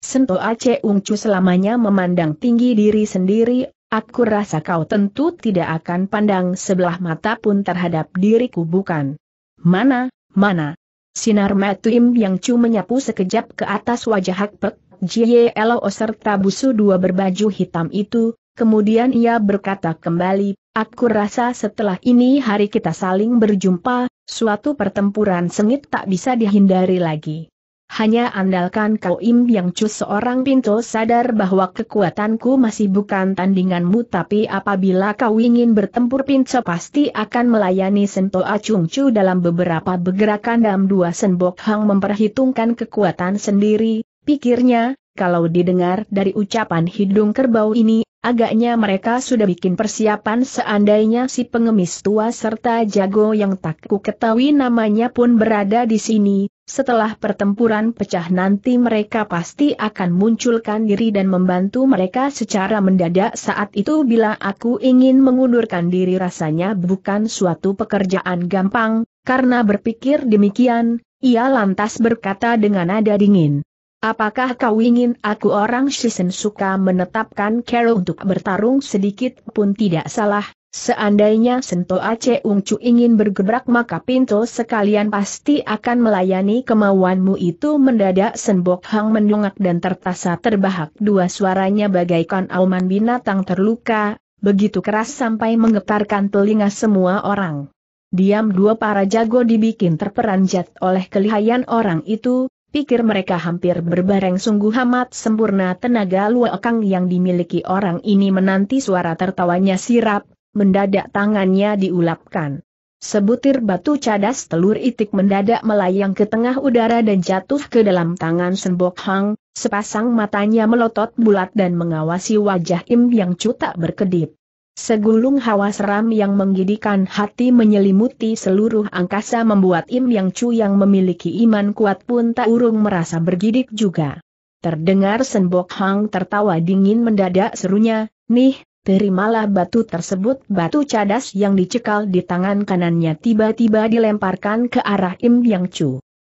Sento Ace Ungcu selamanya memandang tinggi diri sendiri, aku rasa kau tentu tidak akan pandang sebelah mata pun terhadap diriku bukan. Mana, mana? Sinar Matuim yang cu menyapu sekejap ke atas wajah Hak Pek, Jie Elo serta busu dua berbaju hitam itu, kemudian ia berkata kembali, Aku rasa setelah ini hari kita saling berjumpa, suatu pertempuran sengit tak bisa dihindari lagi hanya andalkan kau im yang cus seorang pintu sadar bahwa kekuatanku masih bukan tandinganmu tapi apabila kau ingin bertempur pintu pasti akan melayani sento acung cu dalam beberapa bergerakan dalam dua senbok hang memperhitungkan kekuatan sendiri, pikirnya, kalau didengar dari ucapan hidung kerbau ini, agaknya mereka sudah bikin persiapan seandainya si pengemis tua serta jago yang tak ku ketahui namanya pun berada di sini, setelah pertempuran pecah nanti mereka pasti akan munculkan diri dan membantu mereka secara mendadak saat itu bila aku ingin mengundurkan diri rasanya bukan suatu pekerjaan gampang, karena berpikir demikian, ia lantas berkata dengan nada dingin. Apakah kau ingin aku orang Shisen suka menetapkan Carol untuk bertarung sedikit pun tidak salah, Seandainya Sento Ace Ungcu ingin bergebrak maka pintu sekalian pasti akan melayani kemauanmu itu mendadak Senbok Hang mendongak dan tertasa terbahak dua suaranya bagaikan auman binatang terluka, begitu keras sampai menggetarkan telinga semua orang. Diam dua para jago dibikin terperanjat oleh kelihayan orang itu, pikir mereka hampir berbareng sungguh amat sempurna tenaga luakang yang dimiliki orang ini menanti suara tertawanya sirap, mendadak tangannya diulapkan. Sebutir batu cadas telur itik mendadak melayang ke tengah udara dan jatuh ke dalam tangan Senbok Hang, sepasang matanya melotot bulat dan mengawasi wajah Im yang cutak berkedip. Segulung hawa seram yang menggidikan hati menyelimuti seluruh angkasa membuat Im Yang Chu yang memiliki iman kuat pun tak urung merasa bergidik juga. Terdengar Senbok Hang tertawa dingin mendadak serunya, Nih, terimalah batu tersebut batu cadas yang dicekal di tangan kanannya tiba-tiba dilemparkan ke arah Im Yang Chu.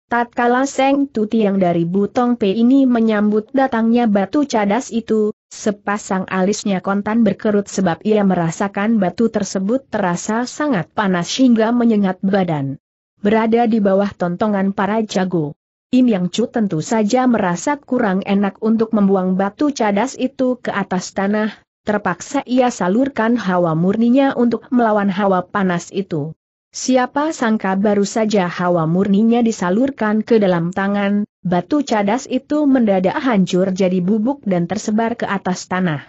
Tatkala Seng Tuti yang dari Butong P ini menyambut datangnya batu cadas itu, sepasang alisnya kontan berkerut sebab ia merasakan batu tersebut terasa sangat panas hingga menyengat badan. Berada di bawah tontongan para jago. Im Yang Chu tentu saja merasa kurang enak untuk membuang batu cadas itu ke atas tanah, terpaksa ia salurkan hawa murninya untuk melawan hawa panas itu. Siapa sangka baru saja hawa murninya disalurkan ke dalam tangan, batu cadas itu mendadak hancur jadi bubuk dan tersebar ke atas tanah.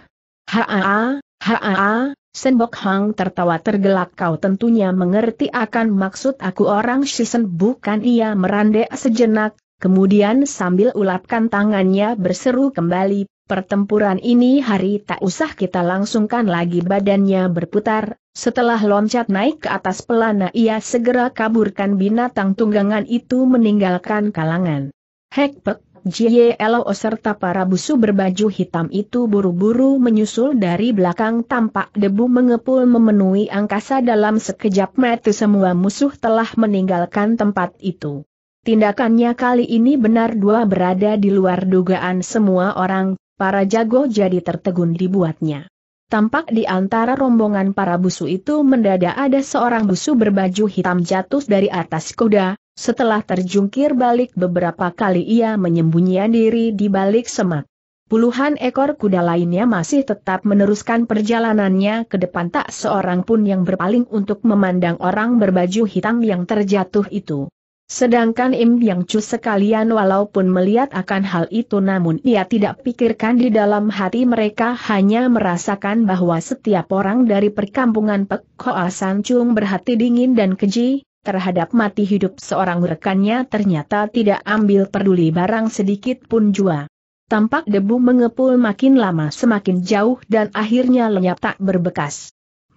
Haa, haa, Senbok Hang tertawa tergelak kau tentunya mengerti akan maksud aku orang Shisen bukan ia merandek sejenak, kemudian sambil ulapkan tangannya berseru kembali, Pertempuran ini hari tak usah kita langsungkan lagi badannya berputar, setelah loncat naik ke atas pelana ia segera kaburkan binatang tunggangan itu meninggalkan kalangan. Hekpek, Jielo serta para busu berbaju hitam itu buru-buru menyusul dari belakang tampak debu mengepul memenuhi angkasa dalam sekejap mata semua musuh telah meninggalkan tempat itu. Tindakannya kali ini benar dua berada di luar dugaan semua orang, para jago jadi tertegun dibuatnya. Tampak di antara rombongan para busu itu mendadak ada seorang busu berbaju hitam jatuh dari atas kuda, setelah terjungkir balik beberapa kali ia menyembunyikan diri di balik semak. Puluhan ekor kuda lainnya masih tetap meneruskan perjalanannya ke depan tak seorang pun yang berpaling untuk memandang orang berbaju hitam yang terjatuh itu. Sedangkan Im Yang Chu sekalian walaupun melihat akan hal itu namun ia tidak pikirkan di dalam hati mereka hanya merasakan bahwa setiap orang dari perkampungan Pek Koa Sancung berhati dingin dan keji, terhadap mati hidup seorang rekannya ternyata tidak ambil peduli barang sedikit pun jua. Tampak debu mengepul makin lama semakin jauh dan akhirnya lenyap tak berbekas.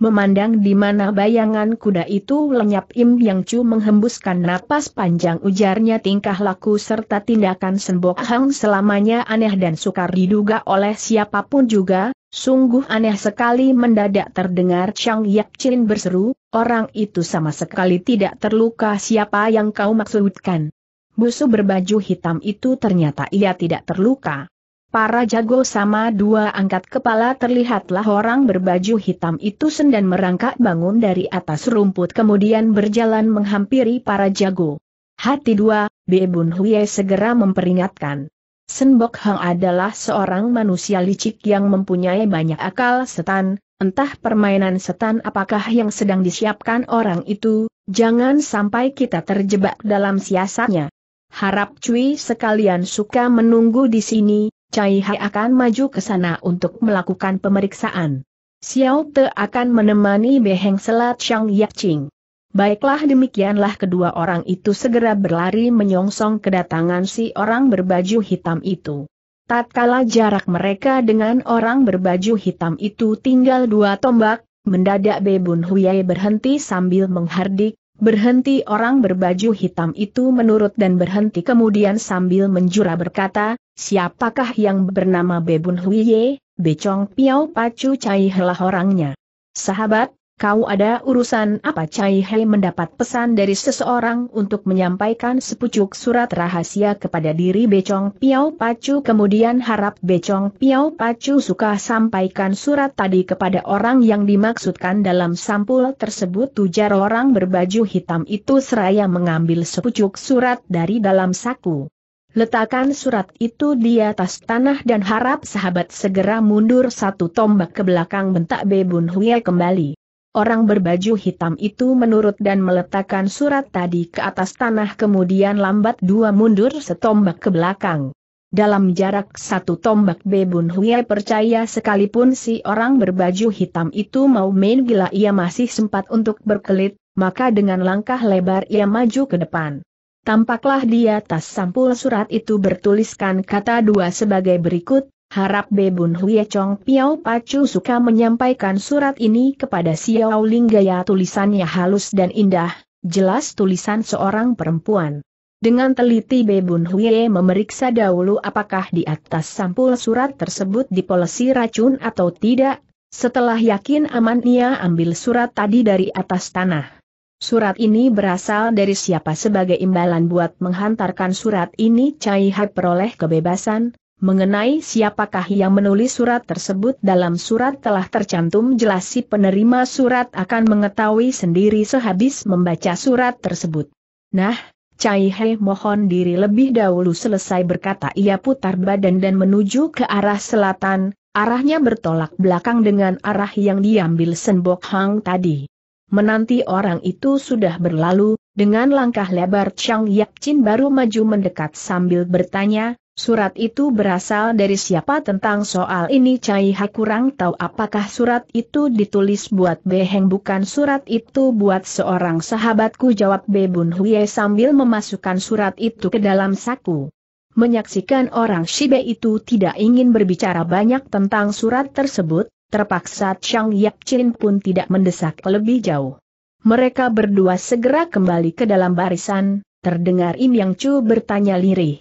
Memandang di mana bayangan kuda itu lenyap Im Yang Chu menghembuskan napas panjang ujarnya tingkah laku serta tindakan Sembok Hang selamanya aneh dan sukar diduga oleh siapapun juga, sungguh aneh sekali mendadak terdengar Chang Yap Chin berseru, orang itu sama sekali tidak terluka siapa yang kau maksudkan. Busu berbaju hitam itu ternyata ia tidak terluka. Para jago sama dua angkat kepala terlihatlah orang berbaju hitam itu sendan merangkak bangun dari atas rumput kemudian berjalan menghampiri para jago. Hati dua, Bebun Huye segera memperingatkan. Senbok Hang adalah seorang manusia licik yang mempunyai banyak akal setan, entah permainan setan apakah yang sedang disiapkan orang itu, jangan sampai kita terjebak dalam siasatnya. Harap Cui sekalian suka menunggu di sini, Cai Hai akan maju ke sana untuk melakukan pemeriksaan. Xiao Te akan menemani Beheng Selat Shang Yaqing. Baiklah demikianlah kedua orang itu segera berlari menyongsong kedatangan si orang berbaju hitam itu. Tatkala jarak mereka dengan orang berbaju hitam itu tinggal dua tombak, mendadak Bebun Huyai berhenti sambil menghardik, Berhenti orang berbaju hitam itu menurut dan berhenti kemudian sambil menjura berkata, siapakah yang bernama Bebun Huiye, Becong Piao Pacu Cai helah orangnya. Sahabat, Kau ada urusan apa Cai Hei mendapat pesan dari seseorang untuk menyampaikan sepucuk surat rahasia kepada diri Becong Piao Pacu kemudian harap Becong Piao Pacu suka sampaikan surat tadi kepada orang yang dimaksudkan dalam sampul tersebut tujar orang berbaju hitam itu seraya mengambil sepucuk surat dari dalam saku. Letakkan surat itu di atas tanah dan harap sahabat segera mundur satu tombak ke belakang bentak Bebun Huye kembali. Orang berbaju hitam itu menurut dan meletakkan surat tadi ke atas tanah kemudian lambat dua mundur setombak ke belakang. Dalam jarak satu tombak Bebun Huye percaya sekalipun si orang berbaju hitam itu mau main gila ia masih sempat untuk berkelit, maka dengan langkah lebar ia maju ke depan. Tampaklah di atas sampul surat itu bertuliskan kata dua sebagai berikut, Harap Bebun Huye Chong Piao Pacu suka menyampaikan surat ini kepada Xiao Ling gaya tulisannya halus dan indah, jelas tulisan seorang perempuan. Dengan teliti Bebun Huye memeriksa dahulu apakah di atas sampul surat tersebut dipolesi racun atau tidak, setelah yakin aman ia ambil surat tadi dari atas tanah. Surat ini berasal dari siapa sebagai imbalan buat menghantarkan surat ini Cai Hai peroleh kebebasan, Mengenai siapakah yang menulis surat tersebut dalam surat telah tercantum jelas si penerima surat akan mengetahui sendiri sehabis membaca surat tersebut. Nah, Cai He mohon diri lebih dahulu selesai berkata ia putar badan dan menuju ke arah selatan, arahnya bertolak belakang dengan arah yang diambil Senbok Hang tadi. Menanti orang itu sudah berlalu, dengan langkah lebar Chang Chin baru maju mendekat sambil bertanya, Surat itu berasal dari siapa tentang soal ini Cai Ha kurang tahu apakah surat itu ditulis buat Beheng bukan surat itu buat seorang sahabatku jawab Bebun Huye sambil memasukkan surat itu ke dalam saku. Menyaksikan orang Shibe itu tidak ingin berbicara banyak tentang surat tersebut, terpaksa Chang Yap Chin pun tidak mendesak lebih jauh. Mereka berdua segera kembali ke dalam barisan, terdengar Im Yang Chu bertanya lirih.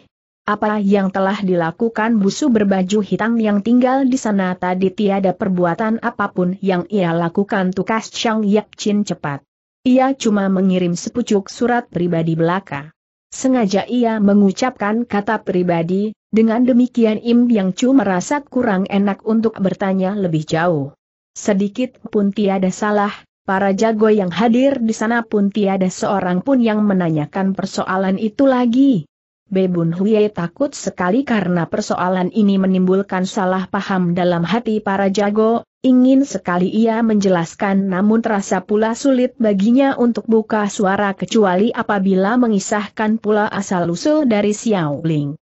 Apa yang telah dilakukan busu berbaju hitam yang tinggal di sana tadi tiada perbuatan apapun yang ia lakukan tukas Chang Yap Chin cepat. Ia cuma mengirim sepucuk surat pribadi belaka. Sengaja ia mengucapkan kata pribadi, dengan demikian Im Yang Chu merasa kurang enak untuk bertanya lebih jauh. Sedikit pun tiada salah, para jago yang hadir di sana pun tiada seorang pun yang menanyakan persoalan itu lagi. Bebun Huye takut sekali karena persoalan ini menimbulkan salah paham dalam hati para jago, ingin sekali ia menjelaskan namun terasa pula sulit baginya untuk buka suara kecuali apabila mengisahkan pula asal-usul dari Xiao Ling.